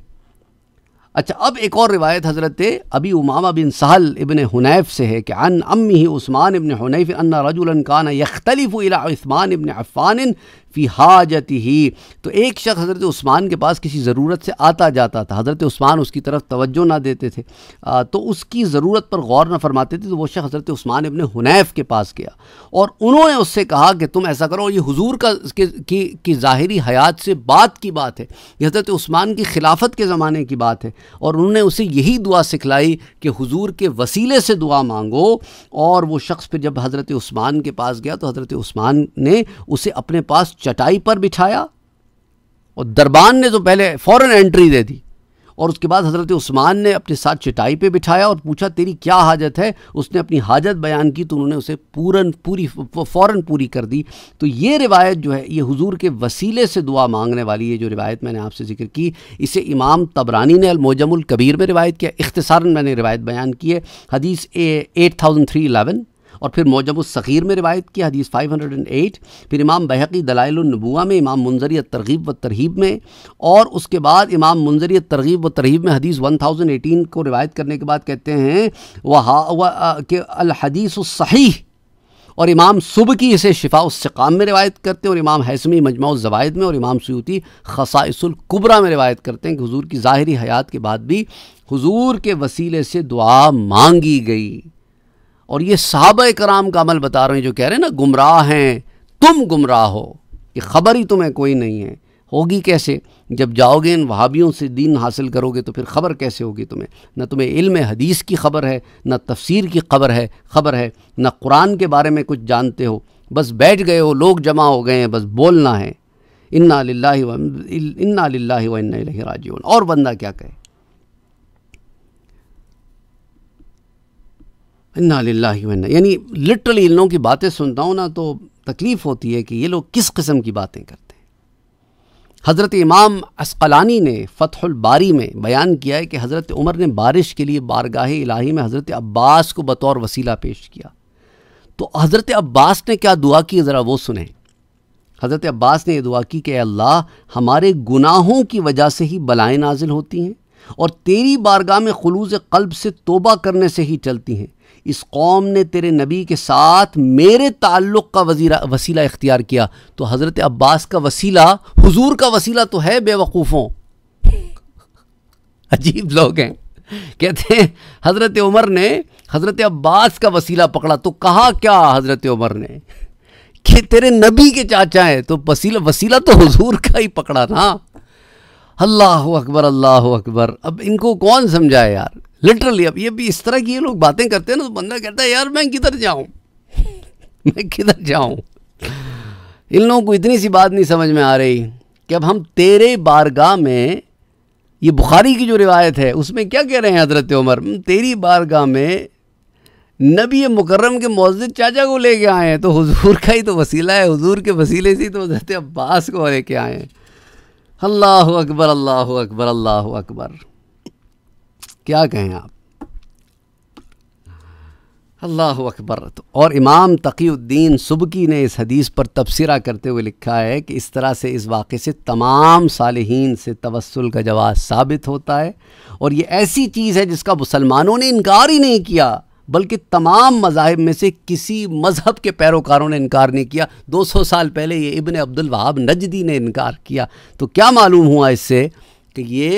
S2: अच्छा अब एक और रिवायत हज़रत अभी उमामा बिन सहल इबन हुनैफ से है कि अन अम्मी ही उस्मान इबन हुनैफ अन्ना रजुलन कान यख्तलिफ़ इला उस्मान इबन अफ़ान फ़ी हाजती ही तो एक शख्स हज़रत उस्मान के पास किसी ज़रूरत से आता जाता था हज़रत उस्मान उसकी तरफ तवज्जो ना देते थे आ, तो उसकी ज़रूरत पर गौर न फरमाते थे तो वो शख्स हज़रत उस्मान अपने हुनैफ के पास गया और उन्होंने उससे कहा कि तुम ऐसा करो ये हुजूर का के, की, की ज़ाहरी हयात से बात की बात है ये हज़रत उस्मान की खिलाफत के ज़माने की बात है और उन्होंने उसे यही दुआ सिखलाई कि हुजूर के वसीले से दुआ मांगो और वो शख्स फिर जब हज़रत उस्मान के पास गया तो हज़रत उस्मान ने उसे अपने पास चटाई पर बिठाया और दरबान ने तो पहले फ़ौरन एंट्री दे दी और उसके बाद हज़रत उस्मान ने अपने साथ चटाई पे बिठाया और पूछा तेरी क्या हाजत है उसने अपनी हाजत बयान की तो उन्होंने उसे पूरन पूरी फ़ौर पूरी कर दी तो ये रिवायत जो है ये हुजूर के वसीले से दुआ मांगने वाली ये जो रिवायत मैंने आपसे जिक्र की इसे इमाम तबरानी ने अलमोजमुल कबीर में रिवायत किया इख्तसारा मैंने रिवायत बयान की है हदीस एट थाउजेंड थ्री और फिर मौजम में रिवायत की हदीस 508 फिर इमाम बहकी दलाइलनबुआ में इमाम मुंजरी तरगीब व तरहीब में और उसके बाद इमाम मुंजरी तरगीब व तरहीब में हदीस 1018 को रिवायत करने के बाद कहते हैं वहा के अलहदीस सही और इमाम सुबह की इसे शिफा उसकाम में रिवायत करते हैं और इमाम हैसमी मजमा ज़वायद में और इमाम सूती खसाइसुल्कुबरा में रिवायत करते हैं कि हुजूर की ज़ाहरी हयात के बाद भी हुजूर के वसीले से दुआ मांगी गई और ये साहब कराम का अमल बता रहे हैं जो कह रहे हैं ना गुमराह हैं तुम गुमराह हो ये ख़बर ही तुम्हें कोई नहीं है होगी कैसे जब जाओगे इन वहाबियों से दीन हासिल करोगे तो फिर ख़बर कैसे होगी तुम्हें ना तुम्हें इल्म हदीस की ख़बर है ना तफसीर की ख़बर है ख़बर है ना कुरान के बारे में कुछ जानते हो बस बैठ गए हो लोग जमा हो गए हैं बस बोलना है इन्ना लाही इन्ना लाही व इन्ना राजीवन और बंदा क्या कहे यानी लिटरली इन लोगों की बातें सुनता हूँ ना तो तकलीफ़ होती है कि ये लोग किस किस्म की बातें करते हैं हज़रत इमाम असकलानी ने फ़तहुल बारी में बयान किया है कि हज़रत उमर ने बारिश के लिए बारगाह इलाही में हज़रत अब्बास को बतौर वसीला पेश किया तो हज़रत अब्बास ने क्या दुआ की ज़रा वो सुने हज़रत अब्बास ने यह दुआ की कि अल्लाह हमारे गुनाहों की वजह से ही बलाएँ नाजिल होती हैं और तेरी बारगाह में खलूज कल्ब से तोबा करने से ही चलती हैं इस कौम ने तेरे नबी के साथ मेरे ताल्लुक़ का वजीरा वसीला इख्तियार किया तो हज़रत अब्बास का वसीला हुजूर का वसीला तो है बेवकूफ़ों अजीब लोग हैं कहते हैं हज़रत उमर ने हज़रत अब्बास का वसीला पकड़ा तो कहा क्या हज़रत उमर ने कि तेरे नबी के चाचा हैं तो वसीला वसीला तो हुजूर का ही पकड़ा ना अल्लाह अकबर अल्लाह अकबर अब इनको कौन समझाए यार लिटरली अब ये भी इस तरह की ये लोग बातें करते हैं ना तो बंदा कहता है यार मैं किधर जाऊँ मैं किधर जाऊँ इन लोगों को इतनी सी बात नहीं समझ में आ रही कि अब हम तेरे बारगाह में ये बुखारी की जो रिवायत है उसमें क्या कह रहे हैं हजरत उमर तेरी बारगाह में नबी मुकर्रम के मोजिद चाचा को लेके आए हैं तो हुजूर का ही तो वसीला है हुजूर के वसीले से ही तो हजरत अब्बास को लेके आए हैं अल्लाह अकबर अल्लाह अकबर अल्लाह अकबर क्या कहें आप अल्लाह अकबर तो और इमाम तकीउद्दीन सुबकी ने इस हदीस पर तबसरा करते हुए लिखा है कि इस तरह से इस वाक़े से तमाम साल से तवसल का जवाब साबित होता है और ये ऐसी चीज़ है जिसका मुसलमानों ने इनकार ही नहीं किया बल्कि तमाम मजाहब में से किसी मज़हब के पैरोकारों ने इनकार नहीं किया 200 साल पहले ये इबन अब्दुल वहाब नजदी ने इनकार किया तो क्या मालूम हुआ इससे कि ये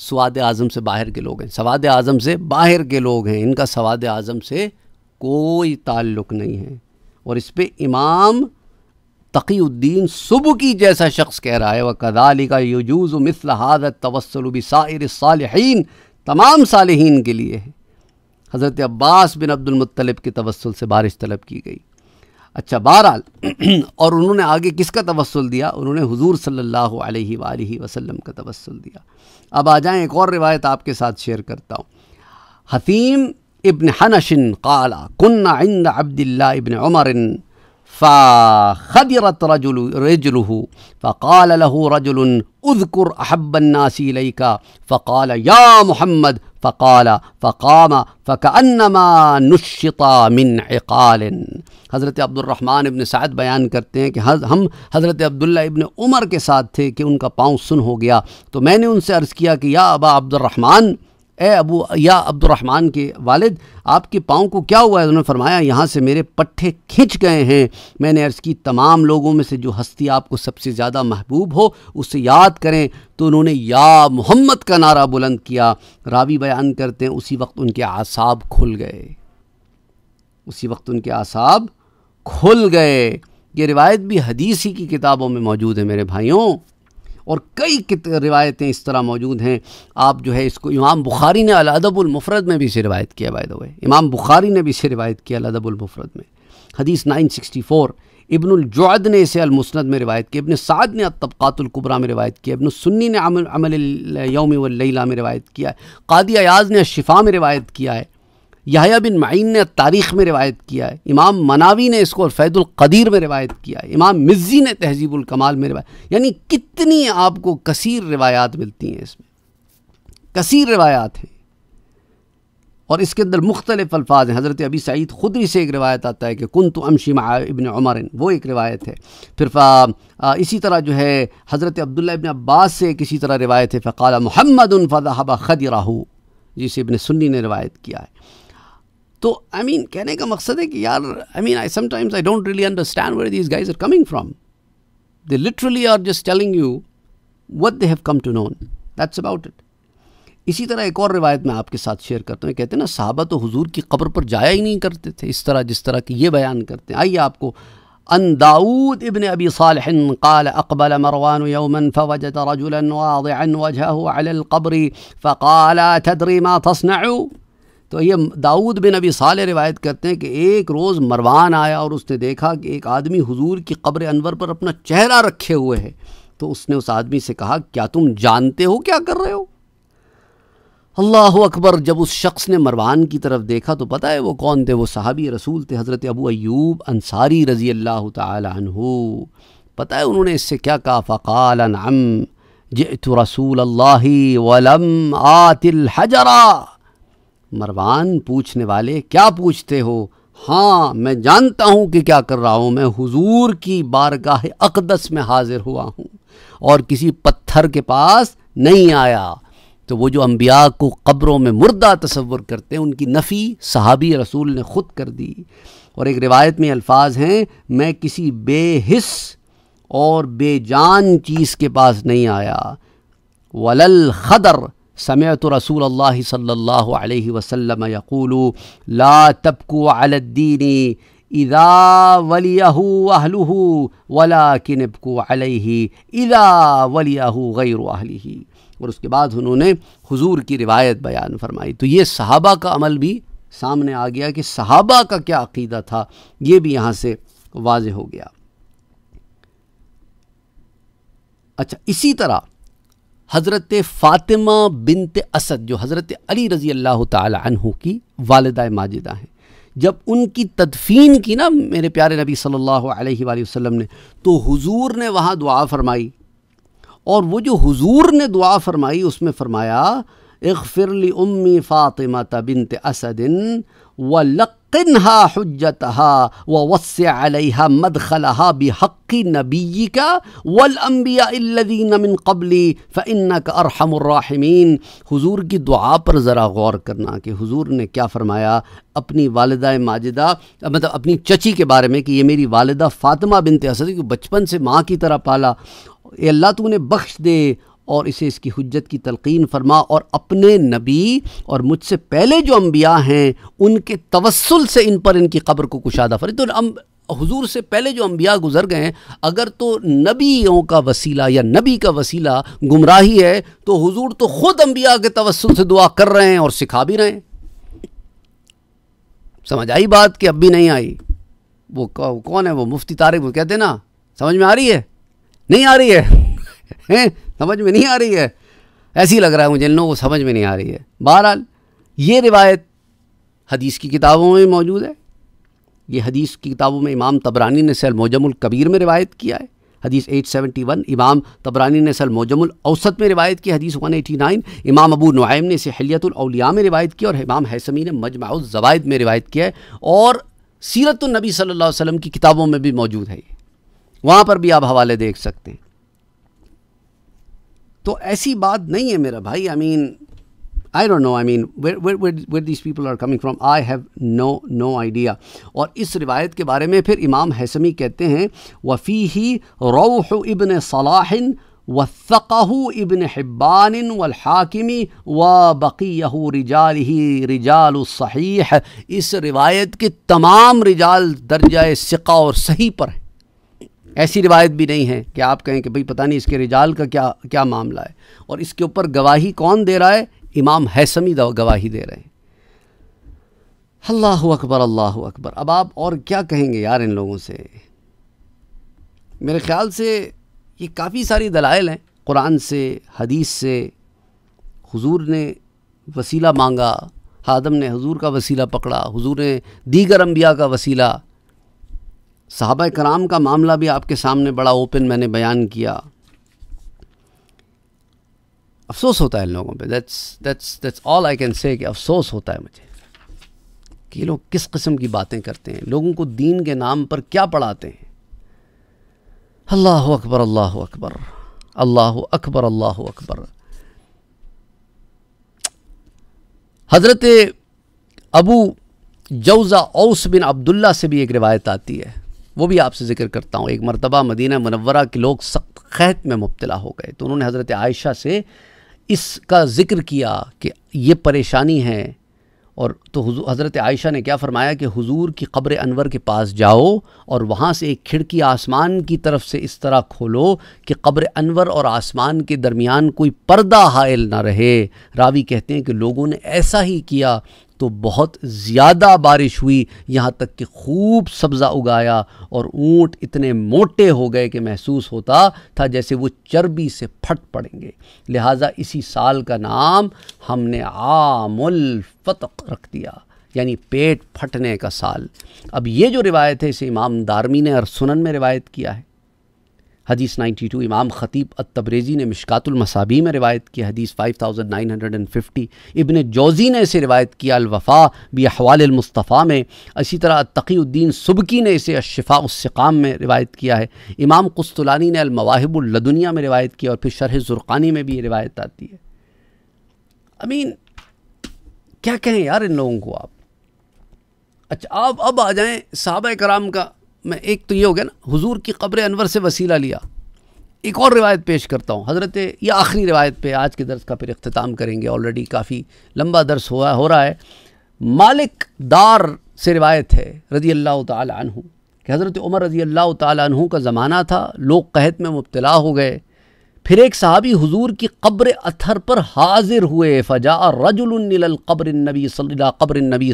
S2: स्वाद आज़म से बाहर के लोग हैं सवाद आज़म से बाहर के लोग हैं इनका सवाद आज़म से कोई ताल्लुक़ नहीं है और इस पर इमाम सुबह की जैसा शख्स कह रहा है वह कदाली का यजूज़ मिसल हादत तवसल सार सालहीन तमाम सालहीन के लिए है हज़रत अब्बास बिन अब्दुलमतलब के तवसल से बारिश तलब की गई अच्छा बहरहाल और उन्होंने आगे किसका तवसल दिया उन्होंने हुजूर सल्लल्लाहु अलैहि अलैहि वसल्लम का तवसल दिया अब आ जाएं एक और रिवायत आपके साथ शेयर करता हूँ हसीम इबन हनशिन काला कन्ना इंद अब्दुल्ला इबन उमर फ़ाखदरत रजुल रजलहू फ़ाल लहू रजुल उदकुर अहबन्नासी का फ़ाल या मोहम्मद फ़ाल फ़ाम फ़कअनमा नुशता मिन अकाल हज़रत अब्दुलरहमान इबन साद बयान करते हैं कि हम हज़रत अब्दुल्ला इबन उमर के साथ थे कि उनका पाँव सुन हो गया तो मैंने उनसे अर्ज़ किया कि या अबा अब्दुलरहमान ए अबू या अब्दुलरहमान के वालिद आपके पाँव को क्या हुआ है उन्होंने फरमाया यहाँ से मेरे पट्ठे खिंच गए हैं मैंने अर्ज़ की तमाम लोगों में से जो हस्ती आपको सबसे ज़्यादा महबूब हो उसे याद करें तो उन्होंने या मोहम्मद का नारा बुलंद किया रावी बयान करते हैं उसी वक्त उनके आसाब खुल गए उसी वक्त उनके आसाब खुल गए ये रिवायत भी हदीसी की किताबों में मौजूद है मेरे भाइयों और कई रिवायतें इस तरह मौजूद हैं आप जो है इसको इमाम बुखारी ने अलदबुलमफरद में भी इसे रिवायत किया बाय द वे इमाम बुखारी ने भी इसे रिवायत किया अलदबुलमफरद में हदीस 964 इब्नुलजद ने इसे अलमुसनद में रिवायत किया इबन साद ने तबक़ातुलकुबरा में रिवायत किया इबन सुन्नी ने अमल यौम वल्लैला में रिवायत किया कादी अयाज ने शिफ़ा में रिवायत किया है याया बिन माइन ने तारीख़ में रिवायत किया है इमाम मनावी ने इसको फ़ैदुल्क़दीर में रिवायत किया है इमाम मिज़ी ने तहजीबुल कमाल में रिवायत यानी कितनी आपको कसीर रिवायात मिलती हैं इसमें कसीर रिवायात हैं और इसके अंदर मुख्तलिफ अल्फाज हैं हज़रत अबी सईद खुदरी से एक रिवायत आता है कि कन तो अमशी इबन उमर वो एक रिवायत है फिर आ, इसी तरह जो है हज़रत अब्दुल्ल इबन अब्बास से एक इसी तरह रिवायत है फ़काल महमद उन खदी राहू जिसे इबन सुन्नी ने रिवायत किया है तो आई मीन कहने का मकसद है कि यार I mean I sometimes I don't really understand where these guys are coming from they literally are just telling you what they have come to known that's about it इसी तरह एक और रिवायत मैं आपके साथ शेयर करता हूँ कहते हैं ना साहबा तो हुजूर की कब्र पर जाया ही नहीं करते थे इस तरह जिस तरह की ये बयान करते हैं आइए आपको अन दाऊद इबन अबी सालह قال أقبل مروان يوما فوجد رجلا واضعا وجهه على القبر فقال تدري ما تصنع तो ये दाऊद बिन अबी साल रिवायत करते हैं कि एक रोज़ मरवान आया और उसने देखा कि एक आदमी हुजूर की कब्र अनवर पर अपना चेहरा रखे हुए है तो उसने उस आदमी से कहा क्या तुम जानते हो क्या कर रहे हो अल्लाह अकबर जब उस शख्स ने मरवान की तरफ देखा तो पता है वो कौन थे वो सहाबी रसूल थे हज़रत अबू अयूब अंसारी रज़ी अल्लाह तु पता है उन्होंने इससे क्या कहा फ़काल नम जे रसूल अल्लाम आतिल हजरा मरवान पूछने वाले क्या पूछते हो हाँ मैं जानता हूँ कि क्या कर रहा हूँ मैं हुजूर की बारगाह अकदस में हाजिर हुआ हूँ और किसी पत्थर के पास नहीं आया तो वो जो अम्बिया को कब्रों में मुर्दा तस्वुर करते हैं उनकी नफ़ी सहाबी रसूल ने ख़ुद कर दी और एक रिवायत में अल्फाज हैं मैं किसी बेहिस और बेजान चीज़ के पास नहीं आया वलल खदर الله रसूल الله عليه وسلم يقول لا تبكوا على الدين इदा وليه अहलहू ولكن ابكوا عليه इदा وليه غير अहली और उसके बाद उन्होंने हुजूर की रिवायत बयान फरमाई तो ये सहाबा का अमल भी सामने आ गया कि सहाबा का क्या अकीदा था ये भी यहाँ से वाज हो गया अच्छा इसी तरह हज़रत फ़ातिमा बिनत असद जो हज़रत अली रज़ी अल्लाह तहु की वालदा माजिदा हैं जब उनकी तदफ़ीन की ना मेरे प्यारे नबी सल्लल्लाहु अलैहि वसल्लम ने तो हुजूर ने वहाँ दुआ फ़रमाई और वो जो हुजूर ने दुआ फ़रमाई उसमें फ़रमाया फिरली उम्मी फ़ातिमा तबिनत असदिन व लक तिन्हा हजतहा वस्य अलहा मदखलहा बहक़ नबी का वलम्बियादीन कबली फ़िन का अरहमर्राहमीन की दुआ पर ज़रा गौर करना कि हज़ूर ने क्या फ़रमाया अपनी वालदा माजिदा मतलब अपनी चची के बारे में कि ये मेरी वालदा फ़ातिमा बिनत असद बचपन से माँ की तरह पाला अल्लाह तो उन्हें बख्श दे और इसे इसकी हजत की तलकिन फरमा और अपने नबी और मुझसे पहले जो अम्बिया हैं उनके तवसल से इन पर इनकी कब्र को कुशादा फरी तो हुजूर से पहले जो अम्बिया गुजर गए हैं अगर तो नबियों का वसीला या नबी का वसीला गुमराही है तो हुजूर तो ख़ुद अम्बिया के तवसल से दुआ कर रहे हैं और सिखा भी रहे हैं समझ आई बात कि अब भी नहीं आई वो कौन है वो मुफ्ती तारिक वो कहते ना समझ में आ रही है नहीं आ रही है समझ में नहीं आ रही है ऐसी लग रहा है मुझे इन लोगों को समझ में नहीं आ रही है बहरहाल ये रिवायत हदीस की किताबों में मौजूद है ये हदीस की किताबों में इमाम तबरानी ने सल मोजमुल कबीर में रिवायत किया है हदीस 871 इमाम तबरानी ने सल मोजमुल औसत में रिवायत की हदीस 189 इमाम अबू नुआम ने इसे हलियतुलौलिया में रिवायत की और इमाम हैसमी ने जवायद में रिवायत किया है और सीरतुलनबी सल्ला सल्लल्लाहु की किताबों में भी मौजूद है वहाँ पर भी आप हवाले देख सकते हैं तो ऐसी बात नहीं है मेरा भाई I mean I don't know I mean where this people are coming from I have no no idea और इस रिवायत के बारे में फिर इमाम हैसमी कहते हैं वफ़ी ही रोह इबन सलाहिन वफ़क़ू इबन हिब्बान वलहाकिमी व बक़ीहू रिजाल ही रिजाल है इस रिवायत के तमाम रिजाल दर्जा सिका और सही पर हैं ऐसी रिवायत भी नहीं है कि आप कहें कि भाई पता नहीं इसके रिजाल का क्या क्या मामला है और इसके ऊपर गवाही कौन दे रहा है इमाम हैसमी गवाही दे रहे हैं अल्लाह अकबर अल्लाह अकबर अब आप और क्या कहेंगे यार इन लोगों से मेरे ख़्याल से ये काफ़ी सारी दलाइल हैं कुरान से हदीस से हुजूर ने वसीला मांगा हादम ने हुजूर का वसीला पकड़ा हुजूर ने दीगर अम्बिया का वसीला साहब कराम का मामला भी आपके सामने बड़ा ओपन मैंने बयान किया अफसोस होता है इन लोगों पे that's that's that's all I can say कि अफसोस होता है मुझे कि ये लोग किस किस्म की बातें करते हैं लोगों को दीन के नाम पर क्या पढ़ाते हैं अल्लाह अकबर अल्लाह अकबर अल्लाह अकबर अल्लाह अकबर हज़रत अबू जौज़ा औस बिन अब्दुल्ला से भी एक रिवायत आती है वो भी आपसे जिक्र करता हूँ एक मरतबा मदीना मनवरा के लोग सख्त खैत में मुबतला हो गए तो उन्होंने हज़रत आयशा से इसका ज़िक्र किया कि ये परेशानी है और तो हज़रत आयशा ने क्या फ़रमाया कि हुजूर की कब्र अनवर के पास जाओ और वहाँ से एक खिड़की आसमान की तरफ से इस तरह खोलो कि कब्र अनवर और आसमान के दरमियान कोई पर्दा हायल ना रहे रावी कहते हैं कि लोगों ने ऐसा ही किया तो बहुत ज़्यादा बारिश हुई यहाँ तक कि खूब सब्ज़ा उगाया और ऊँट इतने मोटे हो गए कि महसूस होता था जैसे वो चर्बी से फट पड़ेंगे लिहाजा इसी साल का नाम हमने आमुल फतक रख दिया यानी पेट फटने का साल अब ये जो रिवायत है इसे इमाम दारमी ने और सुनन में रिवायत किया है हदीस 92 इमाम ख़तीब तब्रेज़ी ने मसाबी में रिवायत की हदीस 5950 इबन जौज़ी ने इसे रिवायत किया अलवफ़ा भी अहवालमस्तफ़ा में इसी तरह तकीउद्दीन सुबकी ने इसे अशफ़ा उसकाम में रिवायत किया है इमाम कस्तुलानी ने अलमवाहिबुल्लदुनिया में रिवायत किया और फिर शरह ज़ुरक़ानी में भी ये रिवायत आती है आई मीन क्या कहें यार इन लोगों को आप अच्छा आप अब आ जाएँ सहाबा कराम का मैं एक तो ये हो गया ना हुजूर की कब्र अनवर से वसीला लिया एक और रिवायत पेश करता हूँ हज़रत ये आखिरी रिवायत पे आज के दर्स का फिर अख्ताम करेंगे ऑलरेडी काफ़ी लंबा दर्स हुआ हो रहा है मालिक दार से रिवायत है रज़ी अल्लाह तु कि हज़रत उमर रज़ी अल्लाह तु का ज़माना था लोग कहत में मुबतला हो गए फिर एक सहाबी हुजूर की कब्र अथर पर हाजिर हुए फ़जा रजुल नबी सल्ला कब्र नबी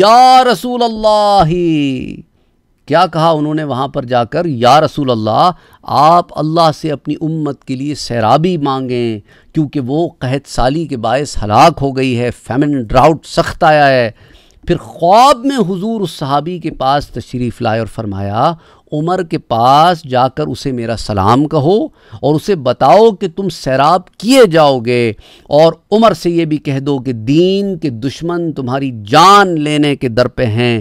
S2: या रसूल अल्लाह क्या कहा उन्होंने वहाँ पर जाकर या रसूल अल्लाह आप अल्लाह से अपनी उम्मत के लिए सैराबी मांगें क्योंकि वो कहत साली के बायस हलाक हो गई है फैमिन ड्राउट सख्त आया है फिर ख्वाब में हुजूर उस सहाबी के पास तशरीफ़ लाए और फरमाया उमर के पास जाकर उसे मेरा सलाम कहो और उसे बताओ कि तुम सैराब किए जाओगे और उमर से ये भी कह दो कि दीन के दुश्मन तुम्हारी जान लेने के दर पे हैं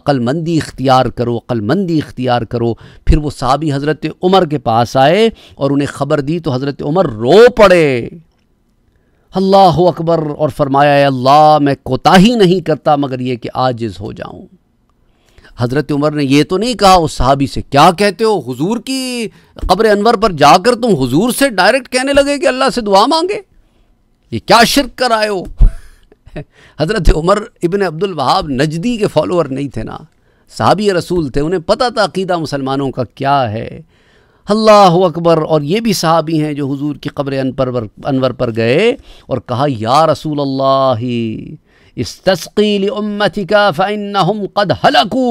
S2: अक्लमंदी इख्तियार करो अक्लमंदी इख्तियार करो फिर वो साबी हज़रत उमर के पास आए और उन्हें ख़बर दी तो हज़रत उमर रो पड़े अल्लाह अकबर और फरमाया अल्लाह मैं कोताही नहीं करता मगर ये कि आजिज़ हो जाऊँ हज़रत उमर ने यह तो नहीं कहा उस सहाबी से क्या कहते हो हुजूर की कब्र अनवर पर जाकर तुम हुजूर से डायरेक्ट कहने लगे कि अल्लाह से दुआ मांगे ये क्या शिरक आए हो हज़रत उमर इबन अब्दुल वहाब नजदी के फॉलोअर नहीं थे ना सहाबी रसूल थे उन्हें पता था अकीदा मुसलमानों का क्या है अल्लाह अकबर और ये भी सहाबी हैं जो हुजूर की कब्र अनवर पर गए और कहा या रसूल अल्लाह इस्तस्कील उम्मति का फ़ैनहम कद हलकू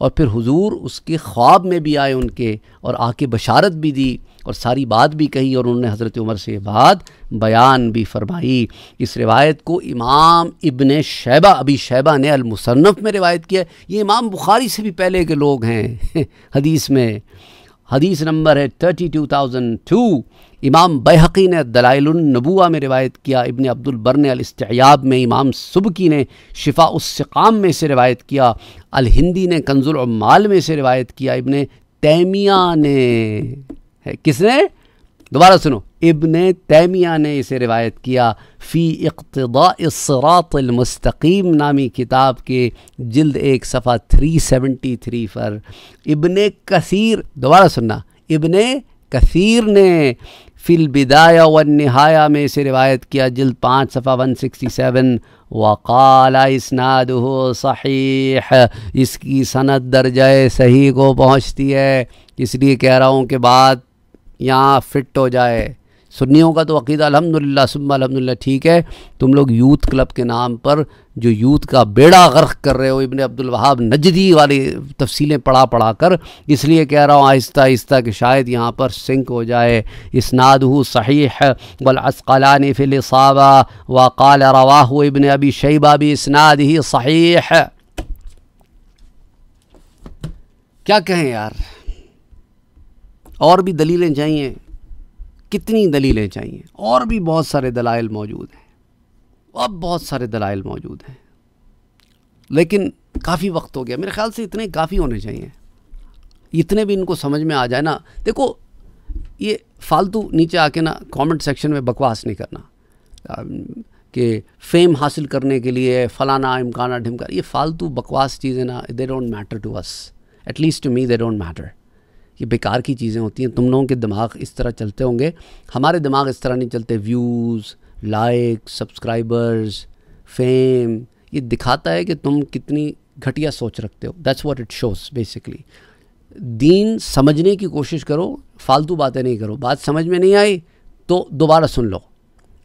S2: और फिर हुजूर उसके ख्वाब में भी आए उनके और आके बशारत भी दी और सारी बात भी कही और उन्होंने हज़रत उमर से बात बयान भी फरमाई इस रिवायत को इमाम इबन शैबा अभी शैबा ने अलमुसनफ़ में रिवायत किया ये इमाम बुखारी से भी पहले के लोग हैं हदीस में हदीस नंबर है थर्टी टू थाउजेंड टू इमाम बहकी ने दलाइलनबुआ में रिवायत किया इबन अब्दुलबर ने अलस्तयाब में इमाम सुबकी ने शिफा उसकाम में से रिवायत किया अल हिंदी ने कंजुल माल में से रिवायत किया इबन तैमिया ने है किसने दोबारा सुनो इबन तैमिया ने इसे रिवायत किया फ़ी इकतदासरातमस्तकीम नामी किताब के जल्द एक सफ़ा 373 पर इबन कसीर दोबारा सुनना इबन कसीर ने फ़िल बिदाया व नहाया में इसे रिवायत किया जल्द पाँच सफ़ा 167 वक़ाल इसनाद हो सही इसकी सनत दर्ज सही को पहुँचती है इसलिए कह रहा हूँ कि बात यहाँ फिट हो जाए सुन्नियों का तो अकीदा अलहमदिल्ला सुबह अलहमदिल्ला ठीक है तुम लोग यूथ क्लब के नाम पर जो यूथ का बेड़ा गर्क कर रहे हो इबन अब्दुल वहाब नजदी वाली तफसीलें पढ़ा पढ़ा कर इसलिए कह रहा हूँ आहिस्ता आहिस्ता कि शायद यहाँ पर सिंक हो जाए इसनाद हो सहीह वलअसकलान फ़िलसाबा वाल रवाह इबन अबी शैबा भी इसनाद ही सही है क्या कहें यार और भी दलीलें चाहिए कितनी दलीलें चाहिए और भी बहुत सारे दलाइल मौजूद हैं अब बहुत सारे दलाइल मौजूद हैं लेकिन काफ़ी वक्त हो गया मेरे ख्याल से इतने काफ़ी होने चाहिए इतने भी इनको समझ में आ जाए ना देखो ये फालतू नीचे आके ना कमेंट सेक्शन में बकवास नहीं करना कि फेम हासिल करने के लिए फ़लाना इमकाना ढिमकाना ये फालतू बकवास चीज़ें ना they don't matter to us at least to me they don't matter ये बेकार की चीज़ें होती हैं तुम लोगों के दिमाग इस तरह चलते होंगे हमारे दिमाग इस तरह नहीं चलते व्यूज़ लाइक सब्सक्राइबर्स फेम ये दिखाता है कि तुम कितनी घटिया सोच रखते हो that's what it shows basically दीन समझने की कोशिश करो फालतू बातें नहीं करो बात समझ में नहीं आई तो दोबारा सुन लो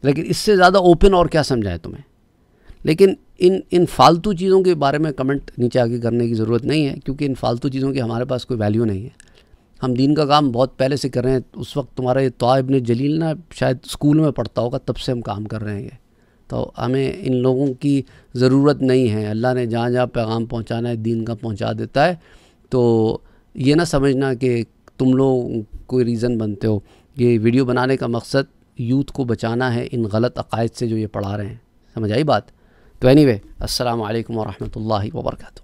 S2: लेकिन इससे ज़्यादा ओपन और क्या समझाए तुम्हें लेकिन इन इन फालतू चीज़ों के बारे में कमेंट नीचे आगे करने की ज़रूरत नहीं है क्योंकि इन फालतू चीज़ों की हमारे पास कोई वैल्यू नहीं है हम दीन का काम बहुत पहले से कर रहे हैं उस वक्त तुम्हारा ये ने जलील ना शायद स्कूल में पढ़ता होगा तब से हम काम कर रहे हैं तो हमें इन लोगों की ज़रूरत नहीं है अल्लाह ने जहाँ जहाँ पैगाम पहुँचाना है दीन का पहुँचा देता है तो ये ना समझना कि तुम लोग कोई रीज़न बनते हो ये वीडियो बनाने का मकसद यूथ को बचाना है इन गलत अकायद से जो ये पढ़ा रहे हैं समझ आई बात तो एनी वे अल्लाम वरहमल वर्का